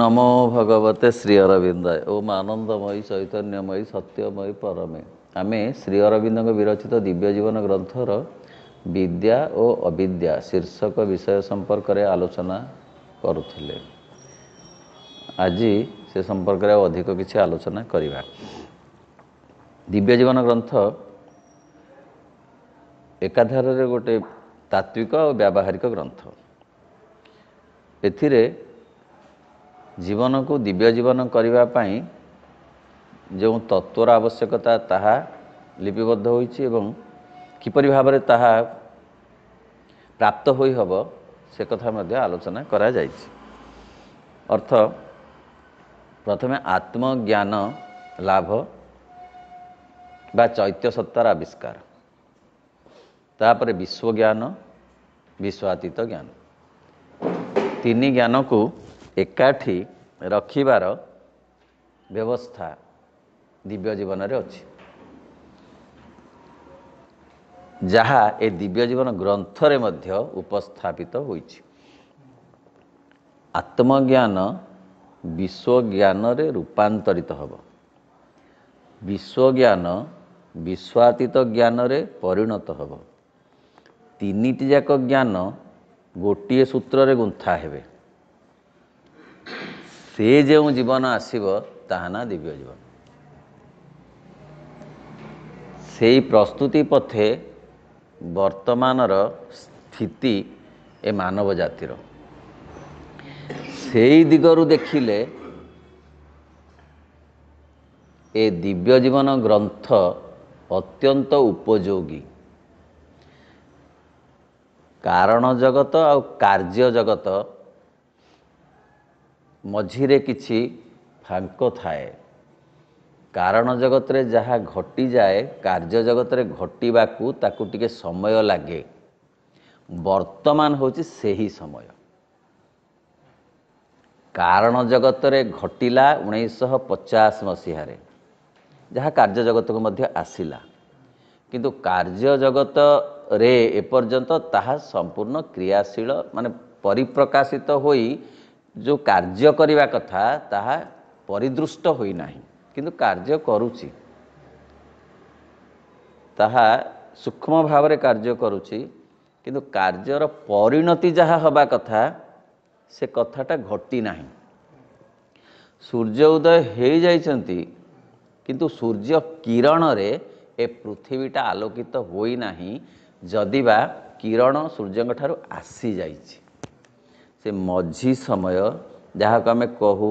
ନମୋ ଭଗବତେ ଶ୍ରୀ ଅରବିନ୍ଦୟ ଓମ୍ ଆନନ୍ଦମୟୀ ଚୈତନ୍ୟମୟୀ ସତ୍ୟମୟୀ ପରମେ ଆମେ ଶ୍ରୀ ଅରବିନ୍ଦଙ୍କ ବିରଚିତ ଦିବ୍ୟ ଜୀବନ ଗ୍ରନ୍ଥର ବିଦ୍ୟା ଓ ଅବିଦ୍ୟା ଶୀର୍ଷକ ବିଷୟ ସମ୍ପର୍କରେ ଆଲୋଚନା କରୁଥିଲେ ଆଜି ସେ ସମ୍ପର୍କରେ ଅଧିକ କିଛି ଆଲୋଚନା କରିବା ଦିବ୍ୟ ଜୀବନ ଗ୍ରନ୍ଥ ଏକାଧାରରେ ଗୋଟେ ତାତ୍ଵିକ ଆଉ ବ୍ୟବହାରିକ ଗ୍ରନ୍ଥ ଏଥିରେ ଜୀବନକୁ ଦିବ୍ୟ ଜୀବନ କରିବା ପାଇଁ ଯେଉଁ ତତ୍ତ୍ୱର ଆବଶ୍ୟକତା ତାହା ଲିପିବଦ୍ଧ ହୋଇଛି ଏବଂ କିପରି ଭାବରେ ତାହା ପ୍ରାପ୍ତ ହୋଇହେବ ସେ କଥା ମଧ୍ୟ ଆଲୋଚନା କରାଯାଇଛି ଅର୍ଥ ପ୍ରଥମେ ଆତ୍ମଜ୍ଞାନ ଲାଭ ବା ଚୈତ୍ୟ ସତ୍ତାର ଆବିଷ୍କାର ତାପରେ ବିଶ୍ୱଜ୍ଞାନ ବିଶ୍ୱାତୀତ ଜ୍ଞାନ ତିନି ଜ୍ଞାନକୁ ଏକାଠି ରଖିବାର ବ୍ୟବସ୍ଥା ଦିବ୍ୟ ଜୀବନରେ ଅଛି ଯାହା ଏ ଦିବ୍ୟ ଜୀବନ ଗ୍ରନ୍ଥରେ ମଧ୍ୟ ଉପସ୍ଥାପିତ ହୋଇଛି ଆତ୍ମଜ୍ଞାନ ବିଶ୍ୱଜ୍ଞାନରେ ରୂପାନ୍ତରିତ ହେବ ବିଶ୍ୱଜ୍ଞାନ ବିଶ୍ୱାତୀତ ଜ୍ଞାନରେ ପରିଣତ ହେବ ତିନିଟି ଯାକ ଜ୍ଞାନ ଗୋଟିଏ ସୂତ୍ରରେ ଗୁନ୍ଥା ହେବେ ସେ ଯେଉଁ ଜୀବନ ଆସିବ ତାହା ନା ଦିବ୍ୟ ଜୀବନ ସେଇ ପ୍ରସ୍ତୁତି ପଥେ ବର୍ତ୍ତମାନର ସ୍ଥିତି ଏ ମାନବ ଜାତିର ସେଇ ଦିଗରୁ ଦେଖିଲେ ଏ ଦିବ୍ୟ ଜୀବନ ଗ୍ରନ୍ଥ ଅତ୍ୟନ୍ତ ଉପଯୋଗୀ କାରଣ ଜଗତ ଆଉ କାର୍ଯ୍ୟ ଜଗତ ମଝିରେ କିଛି ଫାଙ୍କ ଥାଏ କାରଣ ଜଗତରେ ଯାହା ଘଟିଯାଏ କାର୍ଯ୍ୟ ଜଗତରେ ଘଟିବାକୁ ତାକୁ ଟିକେ ସମୟ ଲାଗେ ବର୍ତ୍ତମାନ ହେଉଛି ସେହି ସମୟ କାରଣ ଜଗତରେ ଘଟିଲା ଉଣେଇଶହ ପଚାଶ ମସିହାରେ ଯାହା କାର୍ଯ୍ୟ ଜଗତକୁ ମଧ୍ୟ ଆସିଲା କିନ୍ତୁ କାର୍ଯ୍ୟ ଜଗତରେ ଏପର୍ଯ୍ୟନ୍ତ ତାହା ସମ୍ପୂର୍ଣ୍ଣ କ୍ରିୟାଶୀଳ ମାନେ ପରିପ୍ରକାଶିତ ହୋଇ ଯେଉଁ କାର୍ଯ୍ୟ କରିବା କଥା ତାହା ପରିଦୃଷ୍ଟ ହୋଇନାହିଁ କିନ୍ତୁ କାର୍ଯ୍ୟ କରୁଛି ତାହା ସୂକ୍ଷ୍ମ ଭାବରେ କାର୍ଯ୍ୟ କରୁଛି କିନ୍ତୁ କାର୍ଯ୍ୟର ପରିଣତି ଯାହା ହେବା କଥା ସେ କଥାଟା ଘଟି ନାହିଁ ସୂର୍ଯ୍ୟ ଉଦୟ ହୋଇଯାଇଛନ୍ତି କିନ୍ତୁ ସୂର୍ଯ୍ୟ କିରଣରେ ଏ ପୃଥିବୀଟା ଆଲୋକିତ ହୋଇନାହିଁ ଯଦି ବା କିରଣ ସୂର୍ଯ୍ୟଙ୍କ ଠାରୁ ଆସିଯାଇଛି ସେ ମଝି ସମୟ ଯାହାକୁ ଆମେ କହୁ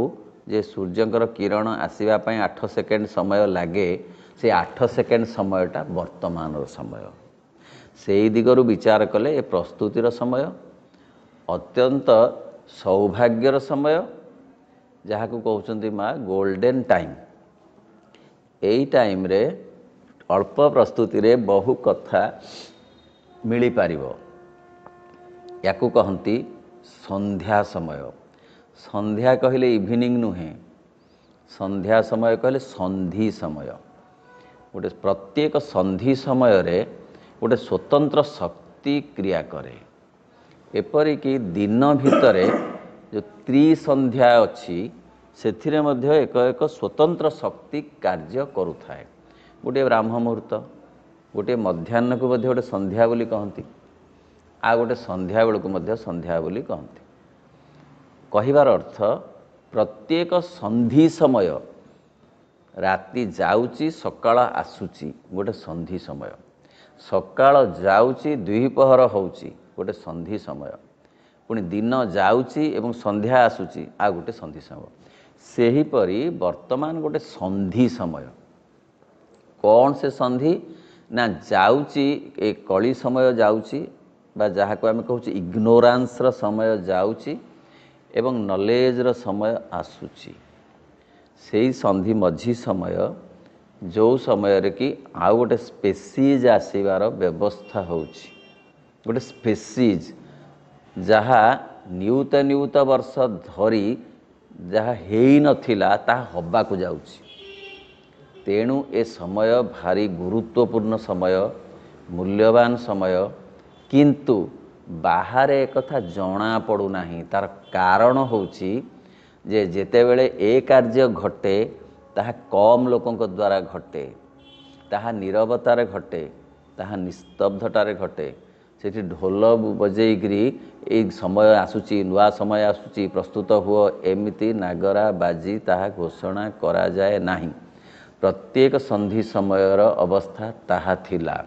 ଯେ ସୂର୍ଯ୍ୟଙ୍କର କିରଣ ଆସିବା ପାଇଁ ଆଠ ସେକେଣ୍ଡ ସମୟ ଲାଗେ ସେ ଆଠ ସେକେଣ୍ଡ ସମୟଟା ବର୍ତ୍ତମାନର ସମୟ ସେଇ ଦିଗରୁ ବିଚାର କଲେ ଏ ପ୍ରସ୍ତୁତିର ସମୟ ଅତ୍ୟନ୍ତ ସୌଭାଗ୍ୟର ସମୟ ଯାହାକୁ କହୁଛନ୍ତି ମା ଗୋଲ୍ଡେନ୍ ଟାଇମ୍ ଏଇ ଟାଇମ୍ରେ ଅଳ୍ପ ପ୍ରସ୍ତୁତିରେ ବହୁ କଥା ମିଳିପାରିବ ୟାକୁ କହନ୍ତି ସନ୍ଧ୍ୟା ସମୟ ସନ୍ଧ୍ୟା କହିଲେ ଇଭିନିଂ ନୁହେଁ ସନ୍ଧ୍ୟା ସମୟ କହିଲେ ସନ୍ଧି ସମୟ ଗୋଟେ ପ୍ରତ୍ୟେକ ସନ୍ଧି ସମୟରେ ଗୋଟେ ସ୍ୱତନ୍ତ୍ର ଶକ୍ତି କ୍ରିୟା କରେ ଏପରିକି ଦିନ ଭିତରେ ଯେଉଁ ତ୍ରିସନ୍ଧ୍ୟା ଅଛି ସେଥିରେ ମଧ୍ୟ ଏକ ଏକ ସ୍ୱତନ୍ତ୍ର ଶକ୍ତି କାର୍ଯ୍ୟ କରୁଥାଏ ଗୋଟିଏ ବ୍ରାହ୍ମ ମୁହୂର୍ତ୍ତ ଗୋଟିଏ ମଧ୍ୟାହ୍ନକୁ ମଧ୍ୟ ଗୋଟେ ସନ୍ଧ୍ୟା ବୋଲି କହନ୍ତି ଆଉ ଗୋଟେ ସନ୍ଧ୍ୟା ବେଳକୁ ମଧ୍ୟ ସନ୍ଧ୍ୟା ବୋଲି କହନ୍ତି କହିବାର ଅର୍ଥ ପ୍ରତ୍ୟେକ ସନ୍ଧି ସମୟ ରାତି ଯାଉଛି ସକାଳ ଆସୁଛି ଗୋଟେ ସନ୍ଧି ସମୟ ସକାଳ ଯାଉଛି ଦ୍ୱିପହର ହେଉଛି ଗୋଟେ ସନ୍ଧି ସମୟ ପୁଣି ଦିନ ଯାଉଛି ଏବଂ ସନ୍ଧ୍ୟା ଆସୁଛି ଆଉ ଗୋଟେ ସନ୍ଧି ସମୟ ସେହିପରି ବର୍ତ୍ତମାନ ଗୋଟେ ସନ୍ଧି ସମୟ କ'ଣ ସେ ସନ୍ଧି ନା ଯାଉଛି ଏ କଳି ସମୟ ଯାଉଛି ବା ଯାହାକୁ ଆମେ କହୁଛେ ଇଗ୍ନୋରାନ୍ସର ସମୟ ଯାଉଛି ଏବଂ ନଲେଜ୍ର ସମୟ ଆସୁଛି ସେଇ ସନ୍ଧି ମଝି ସମୟ ଯେଉଁ ସମୟରେ କି ଆଉ ଗୋଟେ ସ୍ପେସିଜ୍ ଆସିବାର ବ୍ୟବସ୍ଥା ହେଉଛି ଗୋଟେ ସ୍ପେସିଜ୍ ଯାହା ନିୟୁତ ନିୟୁତ ବର୍ଷ ଧରି ଯାହା ହେଇନଥିଲା ତାହା ହେବାକୁ ଯାଉଛି ତେଣୁ ଏ ସମୟ ଭାରି ଗୁରୁତ୍ୱପୂର୍ଣ୍ଣ ସମୟ ମୂଲ୍ୟବାନ ସମୟ କିନ୍ତୁ ବାହାରେ ଏକଥା ଜଣାପଡ଼ୁନାହିଁ ତାର କାରଣ ହେଉଛି ଯେ ଯେତେବେଳେ ଏ କାର୍ଯ୍ୟ ଘଟେ ତାହା କମ୍ ଲୋକଙ୍କ ଦ୍ୱାରା ଘଟେ ତାହା ନିରବତାରେ ଘଟେ ତାହା ନିସ୍ତବ୍ଧଟାରେ ଘଟେ ସେଠି ଢୋଲ ବଜେଇକିରି ଏଇ ସମୟ ଆସୁଛି ନୂଆ ସମୟ ଆସୁଛି ପ୍ରସ୍ତୁତ ହୁଅ ଏମିତି ନାଗରା ବାଜି ତାହା ଘୋଷଣା କରାଯାଏ ନାହିଁ ପ୍ରତ୍ୟେକ ସନ୍ଧି ସମୟର ଅବସ୍ଥା ତାହା ଥିଲା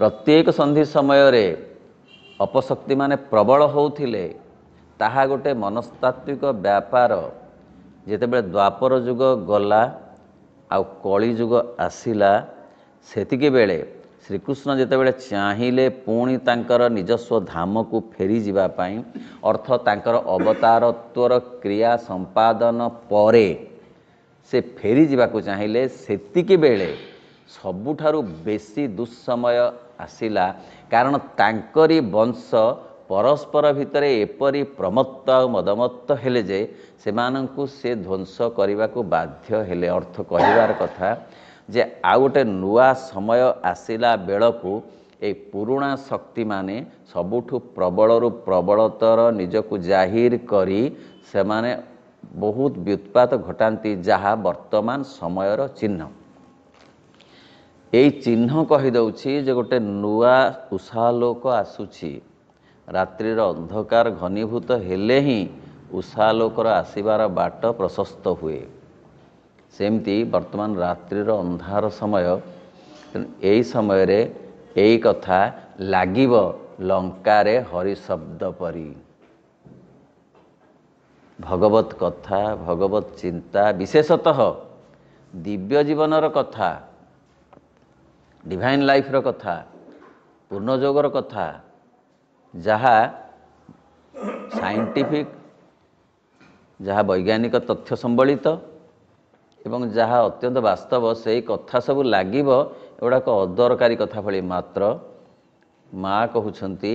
ପ୍ରତ୍ୟେକ ସନ୍ଧି ସମୟରେ ଅପଶକ୍ତିମାନେ ପ୍ରବଳ ହେଉଥିଲେ ତାହା ଗୋଟେ ମନସ୍ତାତ୍ୱିକ ବ୍ୟାପାର ଯେତେବେଳେ ଦ୍ୱାପର ଯୁଗ ଗଲା ଆଉ କଳି ଯୁଗ ଆସିଲା ସେତିକି ବେଳେ ଶ୍ରୀକୃଷ୍ଣ ଯେତେବେଳେ ଚାହିଁଲେ ପୁଣି ତାଙ୍କର ନିଜସ୍ୱ ଧାମକୁ ଫେରିଯିବା ପାଇଁ ଅର୍ଥ ତାଙ୍କର ଅବତାରତ୍ୱର କ୍ରିୟା ସମ୍ପାଦନ ପରେ ସେ ଫେରିଯିବାକୁ ଚାହିଁଲେ ସେତିକି ବେଳେ ସବୁଠାରୁ ବେଶୀ ଦୁଃସମୟ ଆସିଲା କାରଣ ତାଙ୍କରି ବଂଶ ପରସ୍ପର ଭିତରେ ଏପରି ପ୍ରମତ୍ତ ଆଉ ମଦମତ୍ତ ହେଲେ ଯେ ସେମାନଙ୍କୁ ସେ ଧ୍ୱଂସ କରିବାକୁ ବାଧ୍ୟ ହେଲେ ଅର୍ଥ କହିବାର କଥା ଯେ ଆଉ ଗୋଟେ ନୂଆ ସମୟ ଆସିଲା ବେଳକୁ ଏଇ ପୁରୁଣା ଶକ୍ତିମାନେ ସବୁଠୁ ପ୍ରବଳରୁ ପ୍ରବଳତର ନିଜକୁ ଜାହିର କରି ସେମାନେ ବହୁତ ବ୍ୟୁତ୍ପାତ ଘଟାନ୍ତି ଯାହା ବର୍ତ୍ତମାନ ସମୟର ଚିହ୍ନ ଏଇ ଚିହ୍ନ କହିଦେଉଛି ଯେ ଗୋଟେ ନୂଆ ଉଷାଲୋକ ଆସୁଛି ରାତ୍ରିର ଅନ୍ଧକାର ଘନୀଭୂତ ହେଲେ ହିଁ ଉଷାଲୋକର ଆସିବାର ବାଟ ପ୍ରଶସ୍ତ ହୁଏ ସେମିତି ବର୍ତ୍ତମାନ ରାତ୍ରିର ଅନ୍ଧାର ସମୟ ତେଣୁ ଏଇ ସମୟରେ ଏଇ କଥା ଲାଗିବ ଲଙ୍କାରେ ହରିଶବ୍ଦ ପରି ଭଗବତ କଥା ଭଗବତ ଚିନ୍ତା ବିଶେଷତଃ ଦିବ୍ୟ ଜୀବନର କଥା ଡିଭାଇନ୍ ଲାଇଫ୍ର କଥା ପୂର୍ଣ୍ଣଯୋଗର କଥା ଯାହା ସାଇଣ୍ଟିଫିକ୍ ଯାହା ବୈଜ୍ଞାନିକ ତଥ୍ୟ ସମ୍ବଳିତ ଏବଂ ଯାହା ଅତ୍ୟନ୍ତ ବାସ୍ତବ ସେଇ କଥା ସବୁ ଲାଗିବ ଏଗୁଡ଼ାକ ଅଦରକାରୀ କଥା ଭଳି ମାତ୍ର ମା' କହୁଛନ୍ତି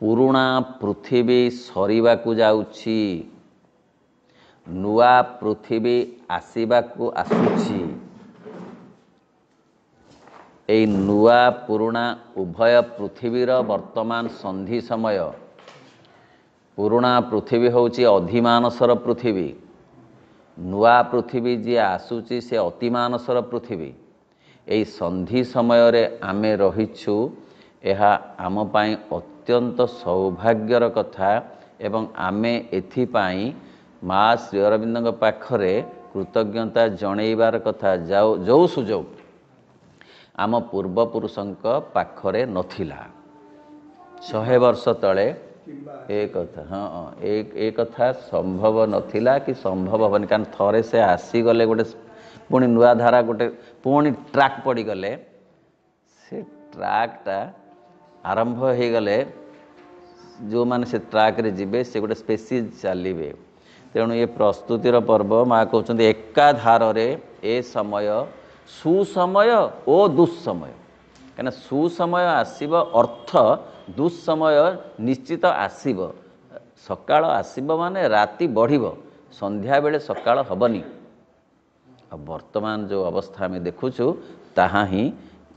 ପୁରୁଣା ପୃଥିବୀ ସରିବାକୁ ଯାଉଛି ନୂଆ ପୃଥିବୀ ଆସିବାକୁ ଆସୁଛି ଏଇ ନୂଆ ପୁରୁଣା ଉଭୟ ପୃଥିବୀର ବର୍ତ୍ତମାନ ସନ୍ଧି ସମୟ ପୁରୁଣା ପୃଥିବୀ ହେଉଛି ଅଧିମାନସର ପୃଥିବୀ ନୂଆ ପୃଥିବୀ ଯିଏ ଆସୁଛି ସେ ଅତିମାନସର ପୃଥିବୀ ଏଇ ସନ୍ଧି ସମୟରେ ଆମେ ରହିଛୁ ଏହା ଆମ ପାଇଁ ଅତ୍ୟନ୍ତ ସୌଭାଗ୍ୟର କଥା ଏବଂ ଆମେ ଏଥିପାଇଁ ମା' ଶ୍ରୀ ଅରବିନ୍ଦଙ୍କ ପାଖରେ କୃତଜ୍ଞତା ଜଣେଇବାର କଥା ଯାଉ ଯେଉଁ ସୁଯୋଗ ଆମ ପୂର୍ବପୁରୁଷଙ୍କ ପାଖରେ ନଥିଲା ଶହେ ବର୍ଷ ତଳେ ଏ କଥା ହଁ ଏ କଥା ସମ୍ଭବ ନଥିଲା କି ସମ୍ଭବ ହେବନି କାରଣ ଥରେ ସେ ଆସିଗଲେ ଗୋଟେ ପୁଣି ନୂଆ ଧାରା ଗୋଟେ ପୁଣି ଟ୍ରାକ୍ ପଡ଼ିଗଲେ ସେ ଟ୍ରାକ୍ଟା ଆରମ୍ଭ ହୋଇଗଲେ ଯେଉଁମାନେ ସେ ଟ୍ରାକ୍ରେ ଯିବେ ସେ ଗୋଟେ ସ୍ପେସି ଚାଲିବେ ତେଣୁ ଏ ପ୍ରସ୍ତୁତିର ପର୍ବ ମା କହୁଛନ୍ତି ଏକା ଧାରରେ ଏ ସମୟ ସୁସମୟ ଓ ଦୁଃସମୟ କାହିଁକିନା ସୁସମୟ ଆସିବ ଅର୍ଥ ଦୁଃସମୟ ନିଶ୍ଚିତ ଆସିବ ସକାଳ ଆସିବ ମାନେ ରାତି ବଢ଼ିବ ସନ୍ଧ୍ୟାବେଳେ ସକାଳ ହେବନି ଆଉ ବର୍ତ୍ତମାନ ଯେଉଁ ଅବସ୍ଥା ଆମେ ଦେଖୁଛୁ ତାହା ହିଁ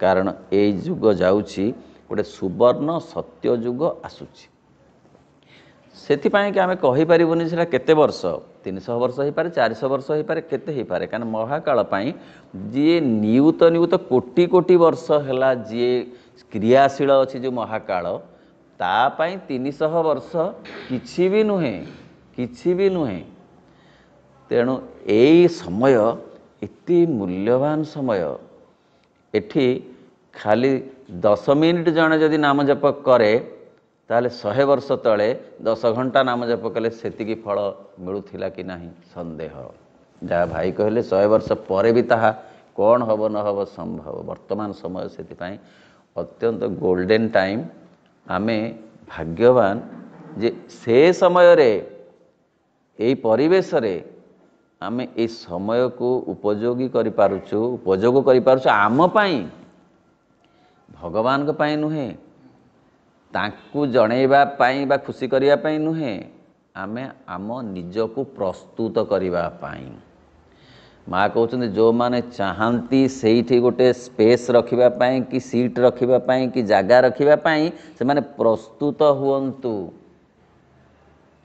କାରଣ ଏଇ ଯୁଗ ଯାଉଛି ଗୋଟେ ସୁବର୍ଣ୍ଣ ସତ୍ୟ ଯୁଗ ଆସୁଛି ସେଥିପାଇଁ କି ଆମେ କହିପାରିବୁନି ସେଟା କେତେ ବର୍ଷ ତିନିଶହ ବର୍ଷ ହେଇପାରେ ଚାରିଶହ ବର୍ଷ ହେଇପାରେ କେତେ ହେଇପାରେ କାରଣ ମହାକାଳ ପାଇଁ ଯିଏ ନିୟୁତ ନିୟୁତ କୋଟି କୋଟି ବର୍ଷ ହେଲା ଯିଏ କ୍ରିୟାଶୀଳ ଅଛି ଯେଉଁ ମହାକାଳ ତା ପାଇଁ ତିନିଶହ ବର୍ଷ କିଛି ବି ନୁହେଁ କିଛି ବି ନୁହେଁ ତେଣୁ ଏଇ ସମୟ ଏତେ ମୂଲ୍ୟବାନ ସମୟ ଏଠି ଖାଲି ଦଶ ମିନିଟ୍ ଜଣେ ଯଦି ନାମ ଜପ କରେ ତାହେଲେ ଶହେ ବର୍ଷ ତଳେ ଦଶ ଘଣ୍ଟା ନାମଜପ କଲେ ସେତିକି ଫଳ ମିଳୁଥିଲା କି ନାହିଁ ସନ୍ଦେହ ଯାହା ଭାଇ କହିଲେ ଶହେ ବର୍ଷ ପରେ ବି ତାହା କ'ଣ ହେବ ନ ହେବ ସମ୍ଭବ ବର୍ତ୍ତମାନ ସମୟ ସେଥିପାଇଁ ଅତ୍ୟନ୍ତ ଗୋଲ୍ଡେନ୍ ଟାଇମ୍ ଆମେ ଭାଗ୍ୟବାନ ଯେ ସେ ସମୟରେ ଏଇ ପରିବେଶରେ ଆମେ ଏଇ ସମୟକୁ ଉପଯୋଗୀ କରିପାରୁଛୁ ଉପଯୋଗ କରିପାରୁଛୁ ଆମ ପାଇଁ ଭଗବାନଙ୍କ ପାଇଁ ନୁହେଁ ତାଙ୍କୁ ଜଣାଇବା ପାଇଁ ବା ଖୁସି କରିବା ପାଇଁ ନୁହେଁ ଆମେ ଆମ ନିଜକୁ ପ୍ରସ୍ତୁତ କରିବା ପାଇଁ ମା କହୁଛନ୍ତି ଯେଉଁମାନେ ଚାହାନ୍ତି ସେଇଠି ଗୋଟେ ସ୍ପେସ୍ ରଖିବା ପାଇଁ କି ସିଟ୍ ରଖିବା ପାଇଁ କି ଜାଗା ରଖିବା ପାଇଁ ସେମାନେ ପ୍ରସ୍ତୁତ ହୁଅନ୍ତୁ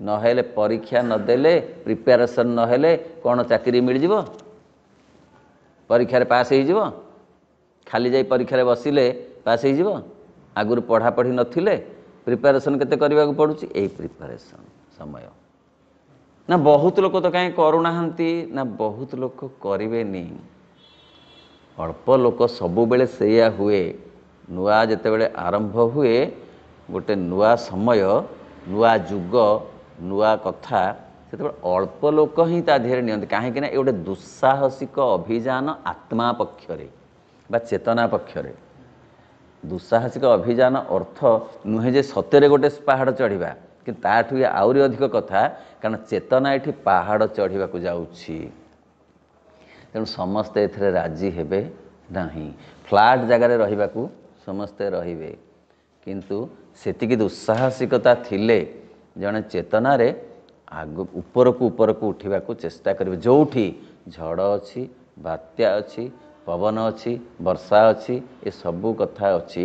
ନହେଲେ ପରୀକ୍ଷା ନଦେଲେ ପ୍ରିପାରେସନ୍ ନହେଲେ କ'ଣ ଚାକିରି ମିଳିଯିବ ପରୀକ୍ଷାରେ ପାସ୍ ହେଇଯିବ ଖାଲି ଯାଇ ପରୀକ୍ଷାରେ ବସିଲେ ପାସ୍ ହେଇଯିବ ଆଗରୁ ପଢ଼ାପଢ଼ି ନଥିଲେ ପ୍ରିପାରେସନ୍ କେତେ କରିବାକୁ ପଡ଼ୁଛି ଏଇ ପ୍ରିପାରେସନ୍ ସମୟ ନା ବହୁତ ଲୋକ ତ କାହିଁ କରୁନାହାନ୍ତି ନା ବହୁତ ଲୋକ କରିବେନି ଅଳ୍ପ ଲୋକ ସବୁବେଳେ ସେଇଆ ହୁଏ ନୂଆ ଯେତେବେଳେ ଆରମ୍ଭ ହୁଏ ଗୋଟେ ନୂଆ ସମୟ ନୂଆ ଯୁଗ ନୂଆ କଥା ସେତେବେଳେ ଅଳ୍ପ ଲୋକ ହିଁ ତା ଦେହରେ ନିଅନ୍ତି କାହିଁକିନା ଏ ଗୋଟେ ଦୁଃସାହସିକ ଅଭିଯାନ ଆତ୍ମା ପକ୍ଷରେ ବା ଚେତନା ପକ୍ଷରେ ଦୁଃସାହସିକ ଅଭିଯାନ ଅର୍ଥ ନୁହେଁ ଯେ ସତ୍ୟରେ ଗୋଟେ ପାହାଡ଼ ଚଢ଼ିବା କିନ୍ତୁ ତାଠୁ ବି ଆହୁରି ଅଧିକ କଥା କାରଣ ଚେତନା ଏଠି ପାହାଡ଼ ଚଢ଼ିବାକୁ ଯାଉଛି ତେଣୁ ସମସ୍ତେ ଏଥିରେ ରାଜି ହେବେ ନାହିଁ ଫ୍ଲାଟ୍ ଜାଗାରେ ରହିବାକୁ ସମସ୍ତେ ରହିବେ କିନ୍ତୁ ସେତିକି ଦୁଃସାହସିକତା ଥିଲେ ଜଣେ ଚେତନାରେ ଆଗ ଉପରକୁ ଉପରକୁ ଉଠିବାକୁ ଚେଷ୍ଟା କରିବେ ଯେଉଁଠି ଝଡ଼ ଅଛି ବାତ୍ୟା ଅଛି ପବନ ଅଛି ବର୍ଷା ଅଛି ଏସବୁ କଥା ଅଛି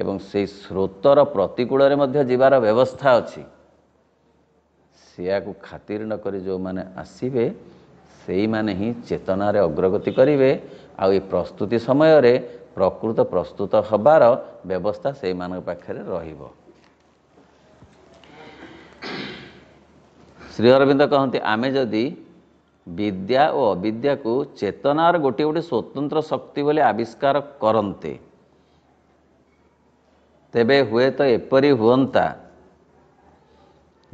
ଏବଂ ସେଇ ସ୍ରୋତର ପ୍ରତିକୂଳରେ ମଧ୍ୟ ଯିବାର ବ୍ୟବସ୍ଥା ଅଛି ସେୟାକୁ ଖାତିର ନ କରି ଯେଉଁମାନେ ଆସିବେ ସେଇମାନେ ହିଁ ଚେତନାରେ ଅଗ୍ରଗତି କରିବେ ଆଉ ଏ ପ୍ରସ୍ତୁତି ସମୟରେ ପ୍ରକୃତ ପ୍ରସ୍ତୁତ ହେବାର ବ୍ୟବସ୍ଥା ସେଇମାନଙ୍କ ପାଖରେ ରହିବ ଶ୍ରୀ ଅରବିନ୍ଦ କହନ୍ତି ଆମେ ଯଦି ବିଦ୍ୟା ଓ ଅବିଦ୍ୟାକୁ ଚେତନାର ଗୋଟିଏ ଗୋଟିଏ ସ୍ୱତନ୍ତ୍ର ଶକ୍ତି ବୋଲି ଆବିଷ୍କାର କରନ୍ତେ ତେବେ ହୁଏତ ଏପରି ହୁଅନ୍ତା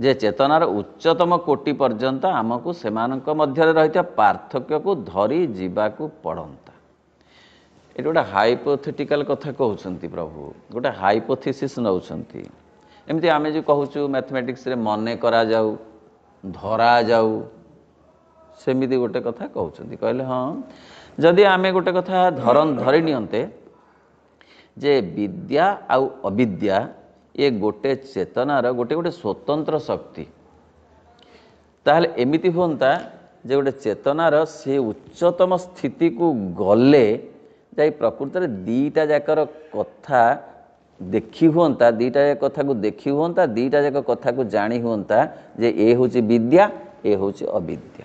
ଯେ ଚେତନାର ଉଚ୍ଚତମ କୋଟି ପର୍ଯ୍ୟନ୍ତ ଆମକୁ ସେମାନଙ୍କ ମଧ୍ୟରେ ରହିଥିବା ପାର୍ଥକ୍ୟକୁ ଧରି ଯିବାକୁ ପଡ଼ନ୍ତା ଏଠି ଗୋଟେ ହାଇପୋଥେଟିକାଲ କଥା କହୁଛନ୍ତି ପ୍ରଭୁ ଗୋଟେ ହାଇପୋଥିସିସ୍ ନେଉଛନ୍ତି ଏମିତି ଆମେ ଯେଉଁ କହୁଛୁ ମ୍ୟାଥମେଟିକ୍ସରେ ମନେ କରାଯାଉ ଧରାଯାଉ ସେମିତି ଗୋଟେ କଥା କହୁଛନ୍ତି କହିଲେ ହଁ ଯଦି ଆମେ ଗୋଟେ କଥା ଧର ଧରି ନିଅନ୍ତେ ଯେ ବିଦ୍ୟା ଆଉ ଅବିଦ୍ୟା ଏ ଗୋଟେ ଚେତନାର ଗୋଟେ ଗୋଟେ ସ୍ୱତନ୍ତ୍ର ଶକ୍ତି ତାହେଲେ ଏମିତି ହୁଅନ୍ତା ଯେ ଗୋଟେ ଚେତନାର ସେ ଉଚ୍ଚତମ ସ୍ଥିତିକୁ ଗଲେ ଯାଇ ପ୍ରକୃତରେ ଦୁଇଟା ଯାକର କଥା ଦେଖି ହୁଅନ୍ତା ଦୁଇଟା ଯାକ କଥାକୁ ଦେଖି ହୁଅନ୍ତା ଦୁଇଟା ଯାକ କଥାକୁ ଜାଣି ହୁଅନ୍ତା ଯେ ଏ ହେଉଛି ବିଦ୍ୟା ଏ ହେଉଛି ଅବିଦ୍ୟା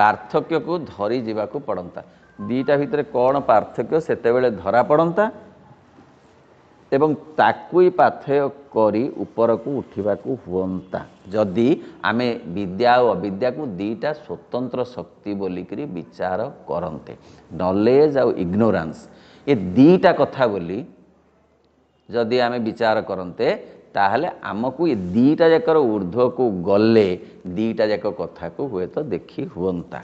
ପାର୍ଥକ୍ୟକୁ ଧରି ଯିବାକୁ ପଡ଼ନ୍ତା ଦୁଇଟା ଭିତରେ କ'ଣ ପାର୍ଥକ୍ୟ ସେତେବେଳେ ଧରା ପଡ଼ନ୍ତା ଏବଂ ତାକୁ ପାଥେୟ କରି ଉପରକୁ ଉଠିବାକୁ ହୁଅନ୍ତା ଯଦି ଆମେ ବିଦ୍ୟା ଆଉ ଅବିଦ୍ୟାକୁ ଦୁଇଟା ସ୍ୱତନ୍ତ୍ର ଶକ୍ତି ବୋଲିକରି ବିଚାର କରନ୍ତେ ନଲେଜ୍ ଆଉ ଇଗ୍ନୋରାନ୍ସ ଏ ଦୁଇଟା କଥା ବୋଲି ଯଦି ଆମେ ବିଚାର କରନ୍ତେ ତାହେଲେ ଆମକୁ ଏ ଦୁଇଟା ଯାକର ଉର୍ଦ୍ଧ୍ୱକୁ ଗଲେ ଦୁଇଟା ଯାକ କଥାକୁ ହୁଏତ ଦେଖି ହୁଅନ୍ତା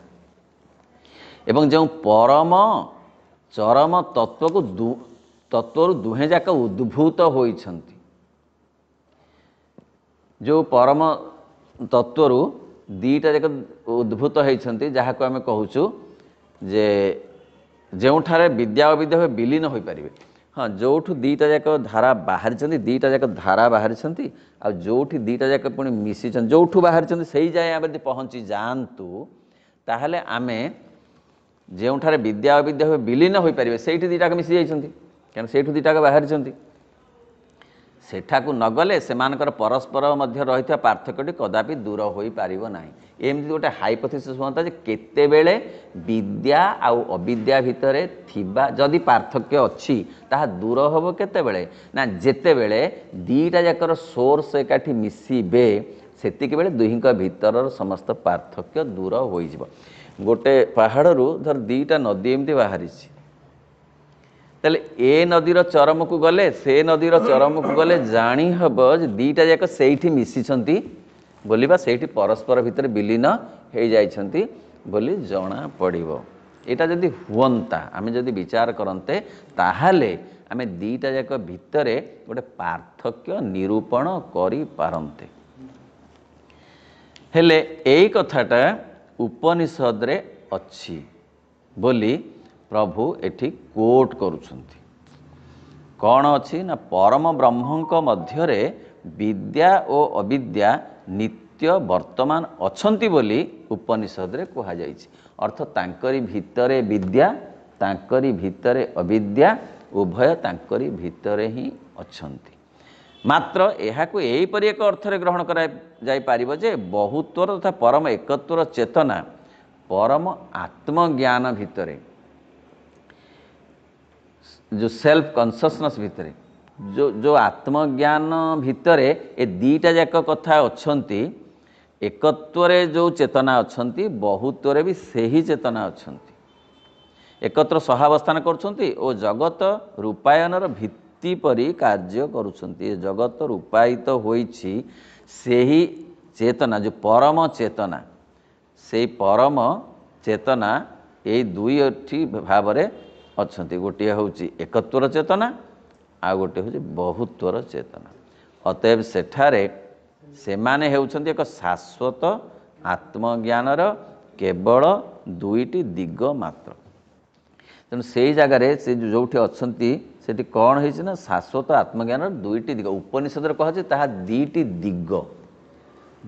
ଏବଂ ଯେଉଁ ପରମ ଚରମ ତତ୍ତ୍ୱକୁ ତତ୍ତ୍ୱରୁ ଦୁହେଁ ଯାକ ଉଦ୍ଭୂତ ହୋଇଛନ୍ତି ଯେଉଁ ପରମ ତତ୍ତ୍ୱରୁ ଦୁଇଟା ଯାକ ଉଦ୍ଭୂତ ହୋଇଛନ୍ତି ଯାହାକୁ ଆମେ କହୁଛୁ ଯେ ଯେଉଁଠାରେ ବିଦ୍ୟା ଓ ବିଦ୍ୟା ବିଲୀନ ହୋଇପାରିବେ ହଁ ଯେଉଁଠୁ ଦୁଇଟା ଯାକ ଧାରା ବାହାରିଛନ୍ତି ଦୁଇଟା ଯାକ ଧାରା ବାହାରିଛନ୍ତି ଆଉ ଯେଉଁଠି ଦୁଇଟା ଯାକ ପୁଣି ମିଶିଛନ୍ତି ଯେଉଁଠୁ ବାହାରିଛନ୍ତି ସେଇ ଯାଏଁ ଆମେ ଯଦି ପହଞ୍ଚି ଯାଆନ୍ତୁ ତାହେଲେ ଆମେ ଯେଉଁଠାରେ ବିଦ୍ୟା ଅବିଦ୍ୟା ହୁଏ ବିଲୀନ ହୋଇପାରିବେ ସେଇଠି ଦୁଇଟାକ ମିଶି ଯାଇଛନ୍ତି କାରଣ ସେଇଠୁ ଦୁଇଟାକ ବାହାରିଛନ୍ତି ସେଠାକୁ ନଗଲେ ସେମାନଙ୍କର ପରସ୍ପର ମଧ୍ୟ ରହିଥିବା ପାର୍ଥକ୍ୟଟି କଦାପି ଦୂର ହୋଇପାରିବ ନାହିଁ ଏମିତି ଗୋଟେ ହାଇପୋଥିସିସ୍ ହୁଅନ୍ତା ଯେ କେତେବେଳେ ବିଦ୍ୟା ଆଉ ଅବିଦ୍ୟା ଭିତରେ ଥିବା ଯଦି ପାର୍ଥକ୍ୟ ଅଛି ତାହା ଦୂର ହେବ କେତେବେଳେ ନା ଯେତେବେଳେ ଦୁଇଟା ଯାକର ସୋର୍ସ ଏକାଠି ମିଶିବେ ସେତିକିବେଳେ ଦୁହିଁଙ୍କ ଭିତରର ସମସ୍ତ ପାର୍ଥକ୍ୟ ଦୂର ହୋଇଯିବ ଗୋଟେ ପାହାଡ଼ରୁ ଧର ଦୁଇଟା ନଦୀ ଏମିତି ବାହାରିଛି ତାହେଲେ ଏ ନଦୀର ଚରମକୁ ଗଲେ ସେ ନଦୀର ଚରମକୁ ଗଲେ ଜାଣିହେବ ଯେ ଦୁଇଟା ଯାକ ସେଇଠି ମିଶିଛନ୍ତି ବୋଲି ବା ସେଇଠି ପରସ୍ପର ଭିତରେ ବିଲୀନ ହେଇଯାଇଛନ୍ତି ବୋଲି ଜଣାପଡ଼ିବ ଏଇଟା ଯଦି ହୁଅନ୍ତା ଆମେ ଯଦି ବିଚାର କରନ୍ତେ ତାହେଲେ ଆମେ ଦୁଇଟା ଯାକ ଭିତରେ ଗୋଟେ ପାର୍ଥକ୍ୟ ନିରୂପଣ କରିପାରନ୍ତେ ହେଲେ ଏଇ କଥାଟା ଉପନିଷଦରେ ଅଛି ବୋଲି ପ୍ରଭୁ ଏଠି କୋଟ୍ କରୁଛନ୍ତି କ'ଣ ଅଛି ନା ପରମ ବ୍ରହ୍ମଙ୍କ ମଧ୍ୟରେ ବିଦ୍ୟା ଓ ଅବିଦ୍ୟା ନିତ୍ୟ ବର୍ତ୍ତମାନ ଅଛନ୍ତି ବୋଲି ଉପନିଷଦରେ କୁହାଯାଇଛି ଅର୍ଥ ତାଙ୍କରି ଭିତରେ ବିଦ୍ୟା ତାଙ୍କରି ଭିତରେ ଅବିଦ୍ୟା ଉଭୟ ତାଙ୍କରି ଭିତରେ ହିଁ ଅଛନ୍ତି ମାତ୍ର ଏହାକୁ ଏହିପରି ଏକ ଅର୍ଥରେ ଗ୍ରହଣ କରାଯାଇପାରିବ ଯେ ବହୁତ୍ୱର ତଥା ପରମ ଏକତ୍ୱର ଚେତନା ପରମ ଆତ୍ମଜ୍ଞାନ ଭିତରେ ଯେଉଁ ସେଲ୍ଫ କନସିଅସନେସ୍ ଭିତରେ ଯେଉଁ ଯେଉଁ ଆତ୍ମଜ୍ଞାନ ଭିତରେ ଏ ଦୁଇଟା ଯାକ କଥା ଅଛନ୍ତି ଏକତ୍ୱରେ ଯେଉଁ ଚେତନା ଅଛନ୍ତି ବହୁତ୍ୱରେ ବି ସେହି ଚେତନା ଅଛନ୍ତି ଏକତ୍ର ସହାବସ୍ଥାନ କରୁଛନ୍ତି ଓ ଜଗତ ରୂପାୟନର ଭିତ୍ତି ପରି କାର୍ଯ୍ୟ କରୁଛନ୍ତି ଏ ଜଗତ ରୂପାୟିତ ହୋଇଛି ସେହି ଚେତନା ଯେଉଁ ପରମ ଚେତନା ସେହି ପରମ ଚେତନା ଏଇ ଦୁଇଟି ଭାବରେ ଅଛନ୍ତି ଗୋଟିଏ ହେଉଛି ଏକତ୍ୱର ଚେତନା ଆଉ ଗୋଟିଏ ହେଉଛି ବହୁତ୍ୱର ଚେତନା ଅତଏବ ସେଠାରେ ସେମାନେ ହେଉଛନ୍ତି ଏକ ଶାଶ୍ୱତ ଆତ୍ମଜ୍ଞାନର କେବଳ ଦୁଇଟି ଦିଗ ମାତ୍ର ତେଣୁ ସେଇ ଜାଗାରେ ସେ ଯେଉଁଠି ଅଛନ୍ତି ସେଠି କ'ଣ ହେଇଛି ନା ଶାଶ୍ୱତ ଆତ୍ମଜ୍ଞାନର ଦୁଇଟି ଦିଗ ଉପନିଷଦରେ କୁହାଯାଏ ତାହା ଦୁଇଟି ଦିଗ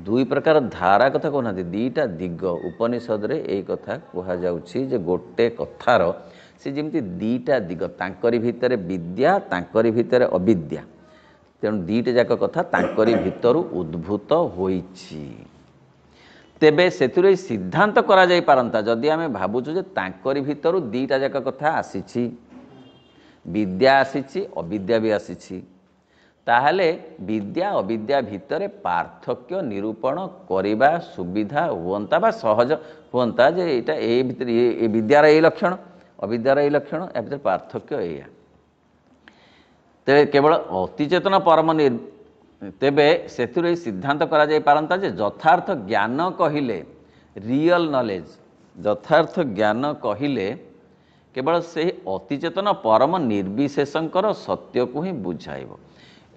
ଦୁଇ ପ୍ରକାର ଧାରା କଥା କହୁନାହାନ୍ତି ଦୁଇଟା ଦିଗ ଉପନିଷଦରେ ଏଇ କଥା କୁହାଯାଉଛି ଯେ ଗୋଟେ କଥାର ସେ ଯେମିତି ଦୁଇଟା ଦିଗ ତାଙ୍କରି ଭିତରେ ବିଦ୍ୟା ତାଙ୍କରି ଭିତରେ ଅବିଦ୍ୟା ତେଣୁ ଦୁଇଟା ଯାକ କଥା ତାଙ୍କରି ଭିତରୁ ଉଦ୍ଭୂତ ହୋଇଛି ତେବେ ସେଥିରୁ ଏଇ ସିଦ୍ଧାନ୍ତ କରାଯାଇପାରନ୍ତା ଯଦି ଆମେ ଭାବୁଛୁ ଯେ ତାଙ୍କରି ଭିତରୁ ଦୁଇଟା ଯାକ କଥା ଆସିଛି ବିଦ୍ୟା ଆସିଛି ଅବିଦ୍ୟା ବି ଆସିଛି ତାହେଲେ ବିଦ୍ୟା ଅବିଦ୍ୟା ଭିତରେ ପାର୍ଥକ୍ୟ ନିରୂପଣ କରିବା ସୁବିଧା ହୁଅନ୍ତା ବା ସହଜ ହୁଅନ୍ତା ଯେ ଏଇଟା ଏ ଭିତରେ ଏ ବିଦ୍ୟାର ଏଇ ଲକ୍ଷଣ ଅବିଦ୍ୟାର ଏଇ ଲକ୍ଷଣ ଏହା ଭିତରେ ପାର୍ଥକ୍ୟ ଏଇଆ ତେବେ କେବଳ ଅତିଚେତନ ପରମ ତେବେ ସେଥିରୁ ଏହି ସିଦ୍ଧାନ୍ତ କରାଯାଇପାରନ୍ତା ଯେ ଯଥାର୍ଥ ଜ୍ଞାନ କହିଲେ ରିଅଲ୍ ନଲେଜ ଯଥାର୍ଥ ଜ୍ଞାନ କହିଲେ କେବଳ ସେହି ଅତିଚେତନ ପରମ ନିର୍ବିଶେଷଙ୍କର ସତ୍ୟକୁ ହିଁ ବୁଝାଇବ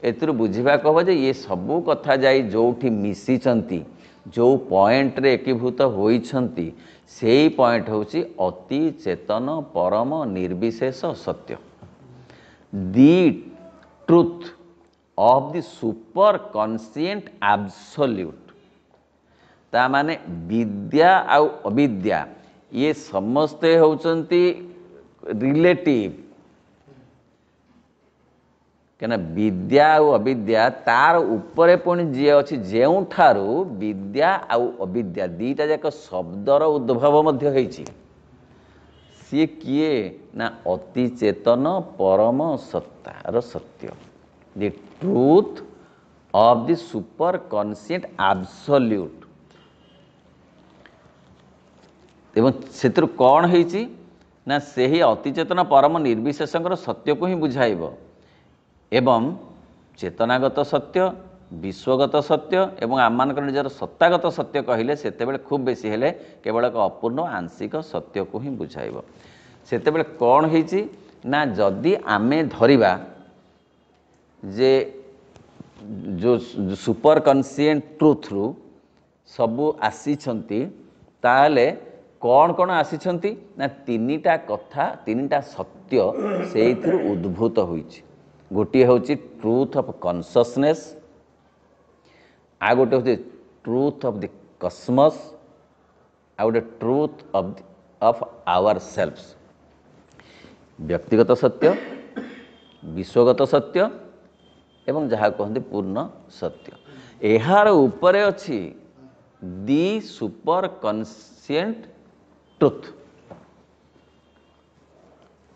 ଏଥିରୁ ବୁଝିବାକୁ ହେବ ଯେ ଇଏ ସବୁ କଥା ଯାଇ ଯେଉଁଠି ମିଶିଛନ୍ତି ଯେଉଁ ପଏଣ୍ଟରେ ଏକୀଭୂତ ହୋଇଛନ୍ତି सही पइन्ट हौँ अति चेतन परम निर्विशेष सत्य the truth of the super ता कन्सेन्ट विद्या तिद्याउ अविद्या यस्तै हौ रेटिभ କାହିଁକିନା ବିଦ୍ୟା ଆଉ ଅବିଦ୍ୟା ତାର ଉପରେ ପୁଣି ଯିଏ ଅଛି ଯେଉଁଠାରୁ ବିଦ୍ୟା ଆଉ ଅବିଦ୍ୟା ଦୁଇଟା ଯାକ ଶବ୍ଦର ଉଦ୍ଭବ ମଧ୍ୟ ହେଇଛି ସିଏ କିଏ ନା ଅତି ଚେତନ ପରମ ସତ୍ତାର ସତ୍ୟ the truth of the super conscient absolute ଏବଂ ସେଥିରୁ କ'ଣ ହେଇଛି ନା ସେହି ଅତିଚେତନ ପରମ ନିର୍ବିଶେଷଙ୍କର ସତ୍ୟକୁ ହିଁ ବୁଝାଇବ ଏବଂ ଚେତନାଗତ ସତ୍ୟ ବିଶ୍ୱଗତ ସତ୍ୟ ଏବଂ ଆମମାନଙ୍କର ନିଜର ସତ୍ତାଗତ ସତ୍ୟ କହିଲେ ସେତେବେଳେ ଖୁବ୍ ବେଶୀ ହେଲେ କେବଳ ଏକ ଅପୂର୍ଣ୍ଣ ଆଂଶିକ ସତ୍ୟକୁ ହିଁ ବୁଝାଇବ ସେତେବେଳେ କ'ଣ ହେଇଛି ନା ଯଦି ଆମେ ଧରିବା ଯେ ଯେଉଁ ସୁପର କନସିଏଣ୍ଟ ଟ୍ରୁଥରୁ ସବୁ ଆସିଛନ୍ତି ତାହେଲେ କ'ଣ କ'ଣ ଆସିଛନ୍ତି ନା ତିନିଟା କଥା ତିନିଟା ସତ୍ୟ ସେଇଥିରୁ ଉଦ୍ଭୂତ ହୋଇଛି ଗୋଟିଏ ହେଉଛି ଟ୍ରୁଥ୍ ଅଫ୍ କନସିୟସନେସ୍ ଆଉ ଗୋଟିଏ ହେଉଛି ଟ୍ରୁଥ୍ ଅଫ୍ ଦି କସମସ୍ ଆଉ ଗୋଟେ truth of of our self ବ୍ୟକ୍ତିଗତ ସତ୍ୟ ବିଶ୍ୱଗତ ସତ୍ୟ ଏବଂ ଯାହା କୁହନ୍ତି ପୂର୍ଣ୍ଣ ସତ୍ୟ ଏହାର ଉପରେ ଅଛି ଦି ସୁପର କନସିଏଣ୍ଟ ଟ୍ରୁଥ୍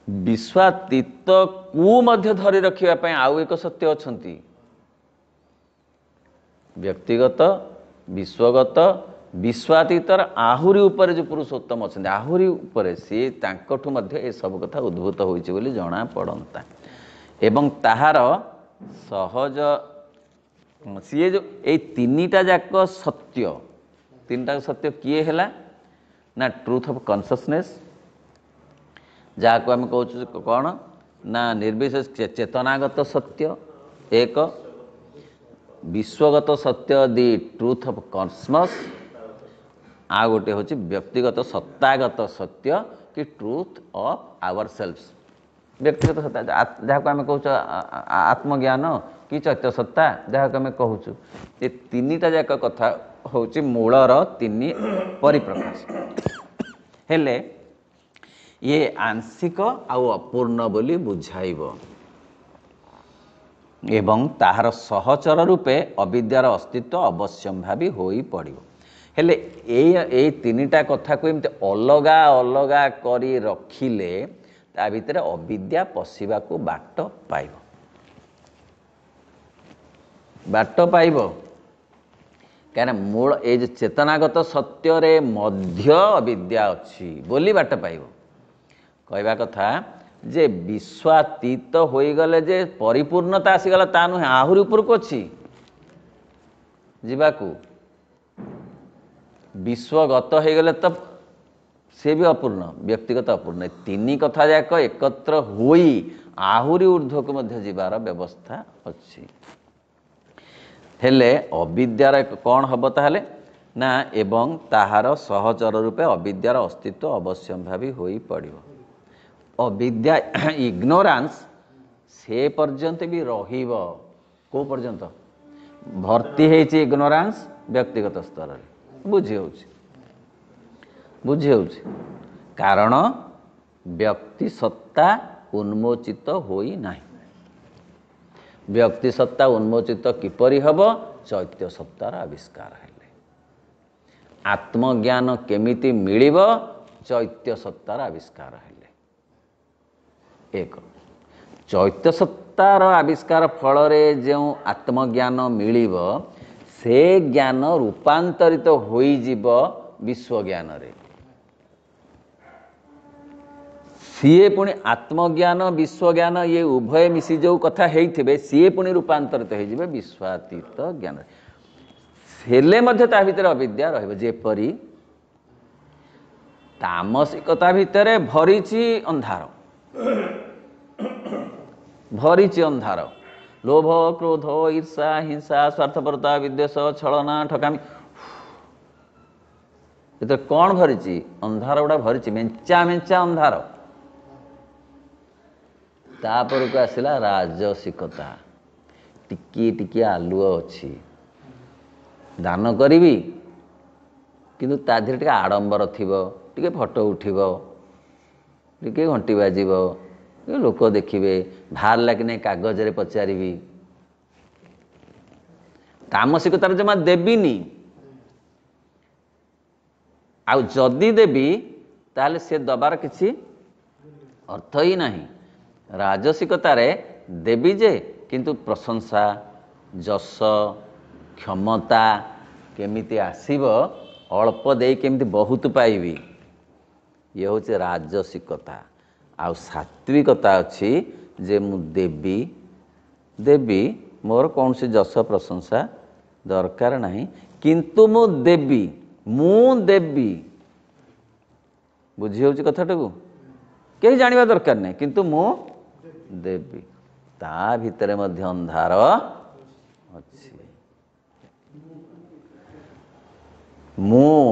ବିଶ୍ୱାତୀତକୁ ମଧ୍ୟ ଧରି ରଖିବା ପାଇଁ ଆଉ ଏକ ସତ୍ୟ ଅଛନ୍ତି ବ୍ୟକ୍ତିଗତ ବିଶ୍ୱଗତ ବିଶ୍ୱାତୀତର ଆହୁରି ଉପରେ ଯେଉଁ ପୁରୁଷୋତ୍ତମ ଅଛନ୍ତି ଆହୁରି ଉପରେ ସିଏ ତାଙ୍କଠୁ ମଧ୍ୟ ଏସବୁ କଥା ଉଦ୍ଭୁତ ହୋଇଛି ବୋଲି ଜଣାପଡ଼ନ୍ତା ଏବଂ ତାହାର ସହଜ ସିଏ ଯେଉଁ ଏଇ ତିନିଟା ଯାକ ସତ୍ୟ ତିନିଟା ସତ୍ୟ କିଏ ହେଲା ନା ଟ୍ରୁଥ୍ ଅଫ୍ କନସିୟସନେସ୍ जहाँको अब कि कन् निर्शेष चेतनागत सत्य एक विश्वगत सत्य दि ट्रुथ अफ कसमस आउ गएर व्यक्तिगत सत्तागत सत्य कि ट्रुथ अफ आवरसेल्लफ व्यक्तिगत सत्ताउ आत्मज्ञान कि चैत्य सत्ता जहाँको तिनटा जाक कथा हौ मूल र परिप्रकाश हो ଇଏ ଆଂଶିକ ଆଉ ଅପୂର୍ଣ୍ଣ ବୋଲି ବୁଝାଇବ ଏବଂ ତାହାର ସହଚର ରୂପେ ଅବିଦ୍ୟାର ଅସ୍ତିତ୍ୱ ଅବଶ୍ୟମ୍ଭାବୀ ହୋଇପଡ଼ିବ ହେଲେ ଏଇ ଏଇ ତିନିଟା କଥାକୁ ଏମିତି ଅଲଗା ଅଲଗା କରି ରଖିଲେ ତା ଭିତରେ ଅବିଦ୍ୟା ପଶିବାକୁ ବାଟ ପାଇବ ବାଟ ପାଇବ କାହିଁକିନା ମୂଳ ଏ ଯେ ଚେତନାଗତ ସତ୍ୟରେ ମଧ୍ୟ ଅବିଦ୍ୟା ଅଛି ବୋଲି ବାଟ ପାଇବ କହିବା କଥା ଯେ ବିଶ୍ୱାତୀତ ହୋଇଗଲେ ଯେ ପରିପୂର୍ଣ୍ଣତା ଆସିଗଲା ତା ନୁହେଁ ଆହୁରି ଉପରକୁ ଅଛି ଯିବାକୁ ବିଶ୍ୱଗତ ହୋଇଗଲେ ତ ସେ ବି ଅପୂର୍ଣ୍ଣ ବ୍ୟକ୍ତିଗତ ଅପୂର୍ଣ୍ଣ ତିନି କଥା ଯାକ ଏକତ୍ର ହୋଇ ଆହୁରି ଉର୍ଦ୍ଧ୍ୱକୁ ମଧ୍ୟ ଯିବାର ବ୍ୟବସ୍ଥା ଅଛି ହେଲେ ଅବିଦ୍ୟାର କ'ଣ ହେବ ତାହେଲେ ନା ଏବଂ ତାହାର ସହଚର ରୂପେ ଅବିଦ୍ୟାର ଅସ୍ତିତ୍ୱ ଅବଶ୍ୟମ୍ଭାବୀ ହୋଇ ପଡ଼ିବ ଅବିଦ୍ୟା ଇଗ୍ନୋରାନ୍ସ ସେ ପର୍ଯ୍ୟନ୍ତ ବି ରହିବ କେଉଁ ପର୍ଯ୍ୟନ୍ତ ଭର୍ତ୍ତି ହେଇଛି ଇଗ୍ନୋରାନ୍ସ ବ୍ୟକ୍ତିଗତ ସ୍ତରରେ ବୁଝିହେଉଛି ବୁଝିହେଉଛି କାରଣ ବ୍ୟକ୍ତି ସତ୍ତା ଉନ୍ମୋଚିତ ହୋଇନାହିଁ ବ୍ୟକ୍ତି ସତ୍ତା ଉନ୍ମୋଚିତ କିପରି ହେବ ଚୈତ୍ୟ ସତ୍ତାର ଆବିଷ୍କାର ହେଲେ ଆତ୍ମଜ୍ଞାନ କେମିତି ମିଳିବ ଚୈତ୍ୟ ସତ୍ତାର ଆବିଷ୍କାର ହେଲେ ଏକ ଚୈତ୍ୟସତ୍ତାର ଆବିଷ୍କାର ଫଳରେ ଯେଉଁ ଆତ୍ମଜ୍ଞାନ ମିଳିବ ସେ ଜ୍ଞାନ ରୂପାନ୍ତରିତ ହୋଇଯିବ ବିଶ୍ୱଜ୍ଞାନରେ ସିଏ ପୁଣି ଆତ୍ମଜ୍ଞାନ ବିଶ୍ୱଜ୍ଞାନ ଇଏ ଉଭୟ ମିଶି ଯେଉଁ କଥା ହେଇଥିବେ ସିଏ ପୁଣି ରୂପାନ୍ତରିତ ହେଇଯିବେ ବିଶ୍ୱାତୀତ ଜ୍ଞାନରେ ହେଲେ ମଧ୍ୟ ତା ଭିତରେ ଅବିଦ୍ୟା ରହିବ ଯେପରି ତାମସିକତା ଭିତରେ ଭରିଛି ଅନ୍ଧାର ଭରିଛି ଅନ୍ଧାର ଲୋଭ କ୍ରୋଧ ଈର୍ଷା ହିଂସା ସ୍ୱାର୍ଥପରତା ବିଦ୍ୱେଷ ଛଳନା ଠକାମି ଏଥିରେ କ'ଣ ଭରିଛି ଅନ୍ଧାର ଗୁଡ଼ା ଭରିଛି ମେଞ୍ଚା ମେଞ୍ଚା ଅନ୍ଧାର ତାପରକୁ ଆସିଲା ରାଜସିକତା ଟିକିଏ ଟିକିଏ ଆଲୁଅ ଅଛି ଦାନ କରିବି କିନ୍ତୁ ତା ଦେହରେ ଟିକେ ଆଡ଼ମ୍ବର ଥିବ ଟିକେ ଫଟୋ ଉଠିବ ଟିକେ ଘଣ୍ଟି ବାଜିବ ଲୋକ ଦେଖିବେ ବାହାରିଲା କି ନାହିଁ କାଗଜରେ ପଚାରିବି ତାମସିକତାରେ ଜମା ଦେବିନି ଆଉ ଯଦି ଦେବି ତାହେଲେ ସେ ଦେବାର କିଛି ଅର୍ଥ ହିଁ ନାହିଁ ରାଜସିକତାରେ ଦେବି ଯେ କିନ୍ତୁ ପ୍ରଶଂସା ଯଶ କ୍ଷମତା କେମିତି ଆସିବ ଅଳ୍ପ ଦେଇ କେମିତି ବହୁତ ପାଇବି ଇଏ ହେଉଛି ରାଜସିକତା ଆଉ ସାତ୍ୱିକତା ଅଛି ଯେ ମୁଁ ଦେବି ଦେବି ମୋର କୌଣସି ଯଶ ପ୍ରଶଂସା ଦରକାର ନାହିଁ କିନ୍ତୁ ମୁଁ ଦେବି ମୁଁ ଦେବି ବୁଝିହେଉଛି କଥାଟାକୁ କେହି ଜାଣିବା ଦରକାର ନାହିଁ କିନ୍ତୁ ମୁଁ ଦେବି ତା ଭିତରେ ମଧ୍ୟ ଅନ୍ଧାର ଅଛି ମୁଁ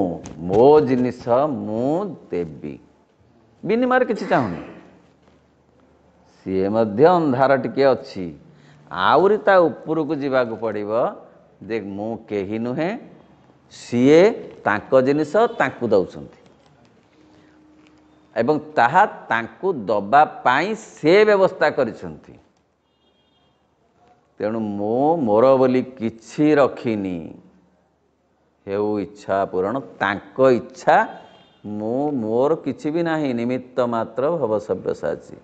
ମୋ ଜିନିଷ ମୁଁ ଦେବି ବିନିମୟରେ କିଛି ଚାହୁଁନି ସିଏ ମଧ୍ୟ ଅନ୍ଧାର ଟିକିଏ ଅଛି ଆହୁରି ତା ଉପରକୁ ଯିବାକୁ ପଡ଼ିବ ଯେ ମୁଁ କେହି ନୁହେଁ ସିଏ ତାଙ୍କ ଜିନିଷ ତାଙ୍କୁ ଦେଉଛନ୍ତି ଏବଂ ତାହା ତାଙ୍କୁ ଦେବା ପାଇଁ ସେ ବ୍ୟବସ୍ଥା କରିଛନ୍ତି ତେଣୁ ମୁଁ ମୋର ବୋଲି କିଛି ରଖିନି ହେଉ ଇଚ୍ଛା ପୂରଣ ତାଙ୍କ ଇଚ୍ଛା ମୁଁ ମୋର କିଛି ବି ନାହିଁ ନିମିତ୍ତ ମାତ୍ର ଭବ ସବ୍ୟସାଚୀ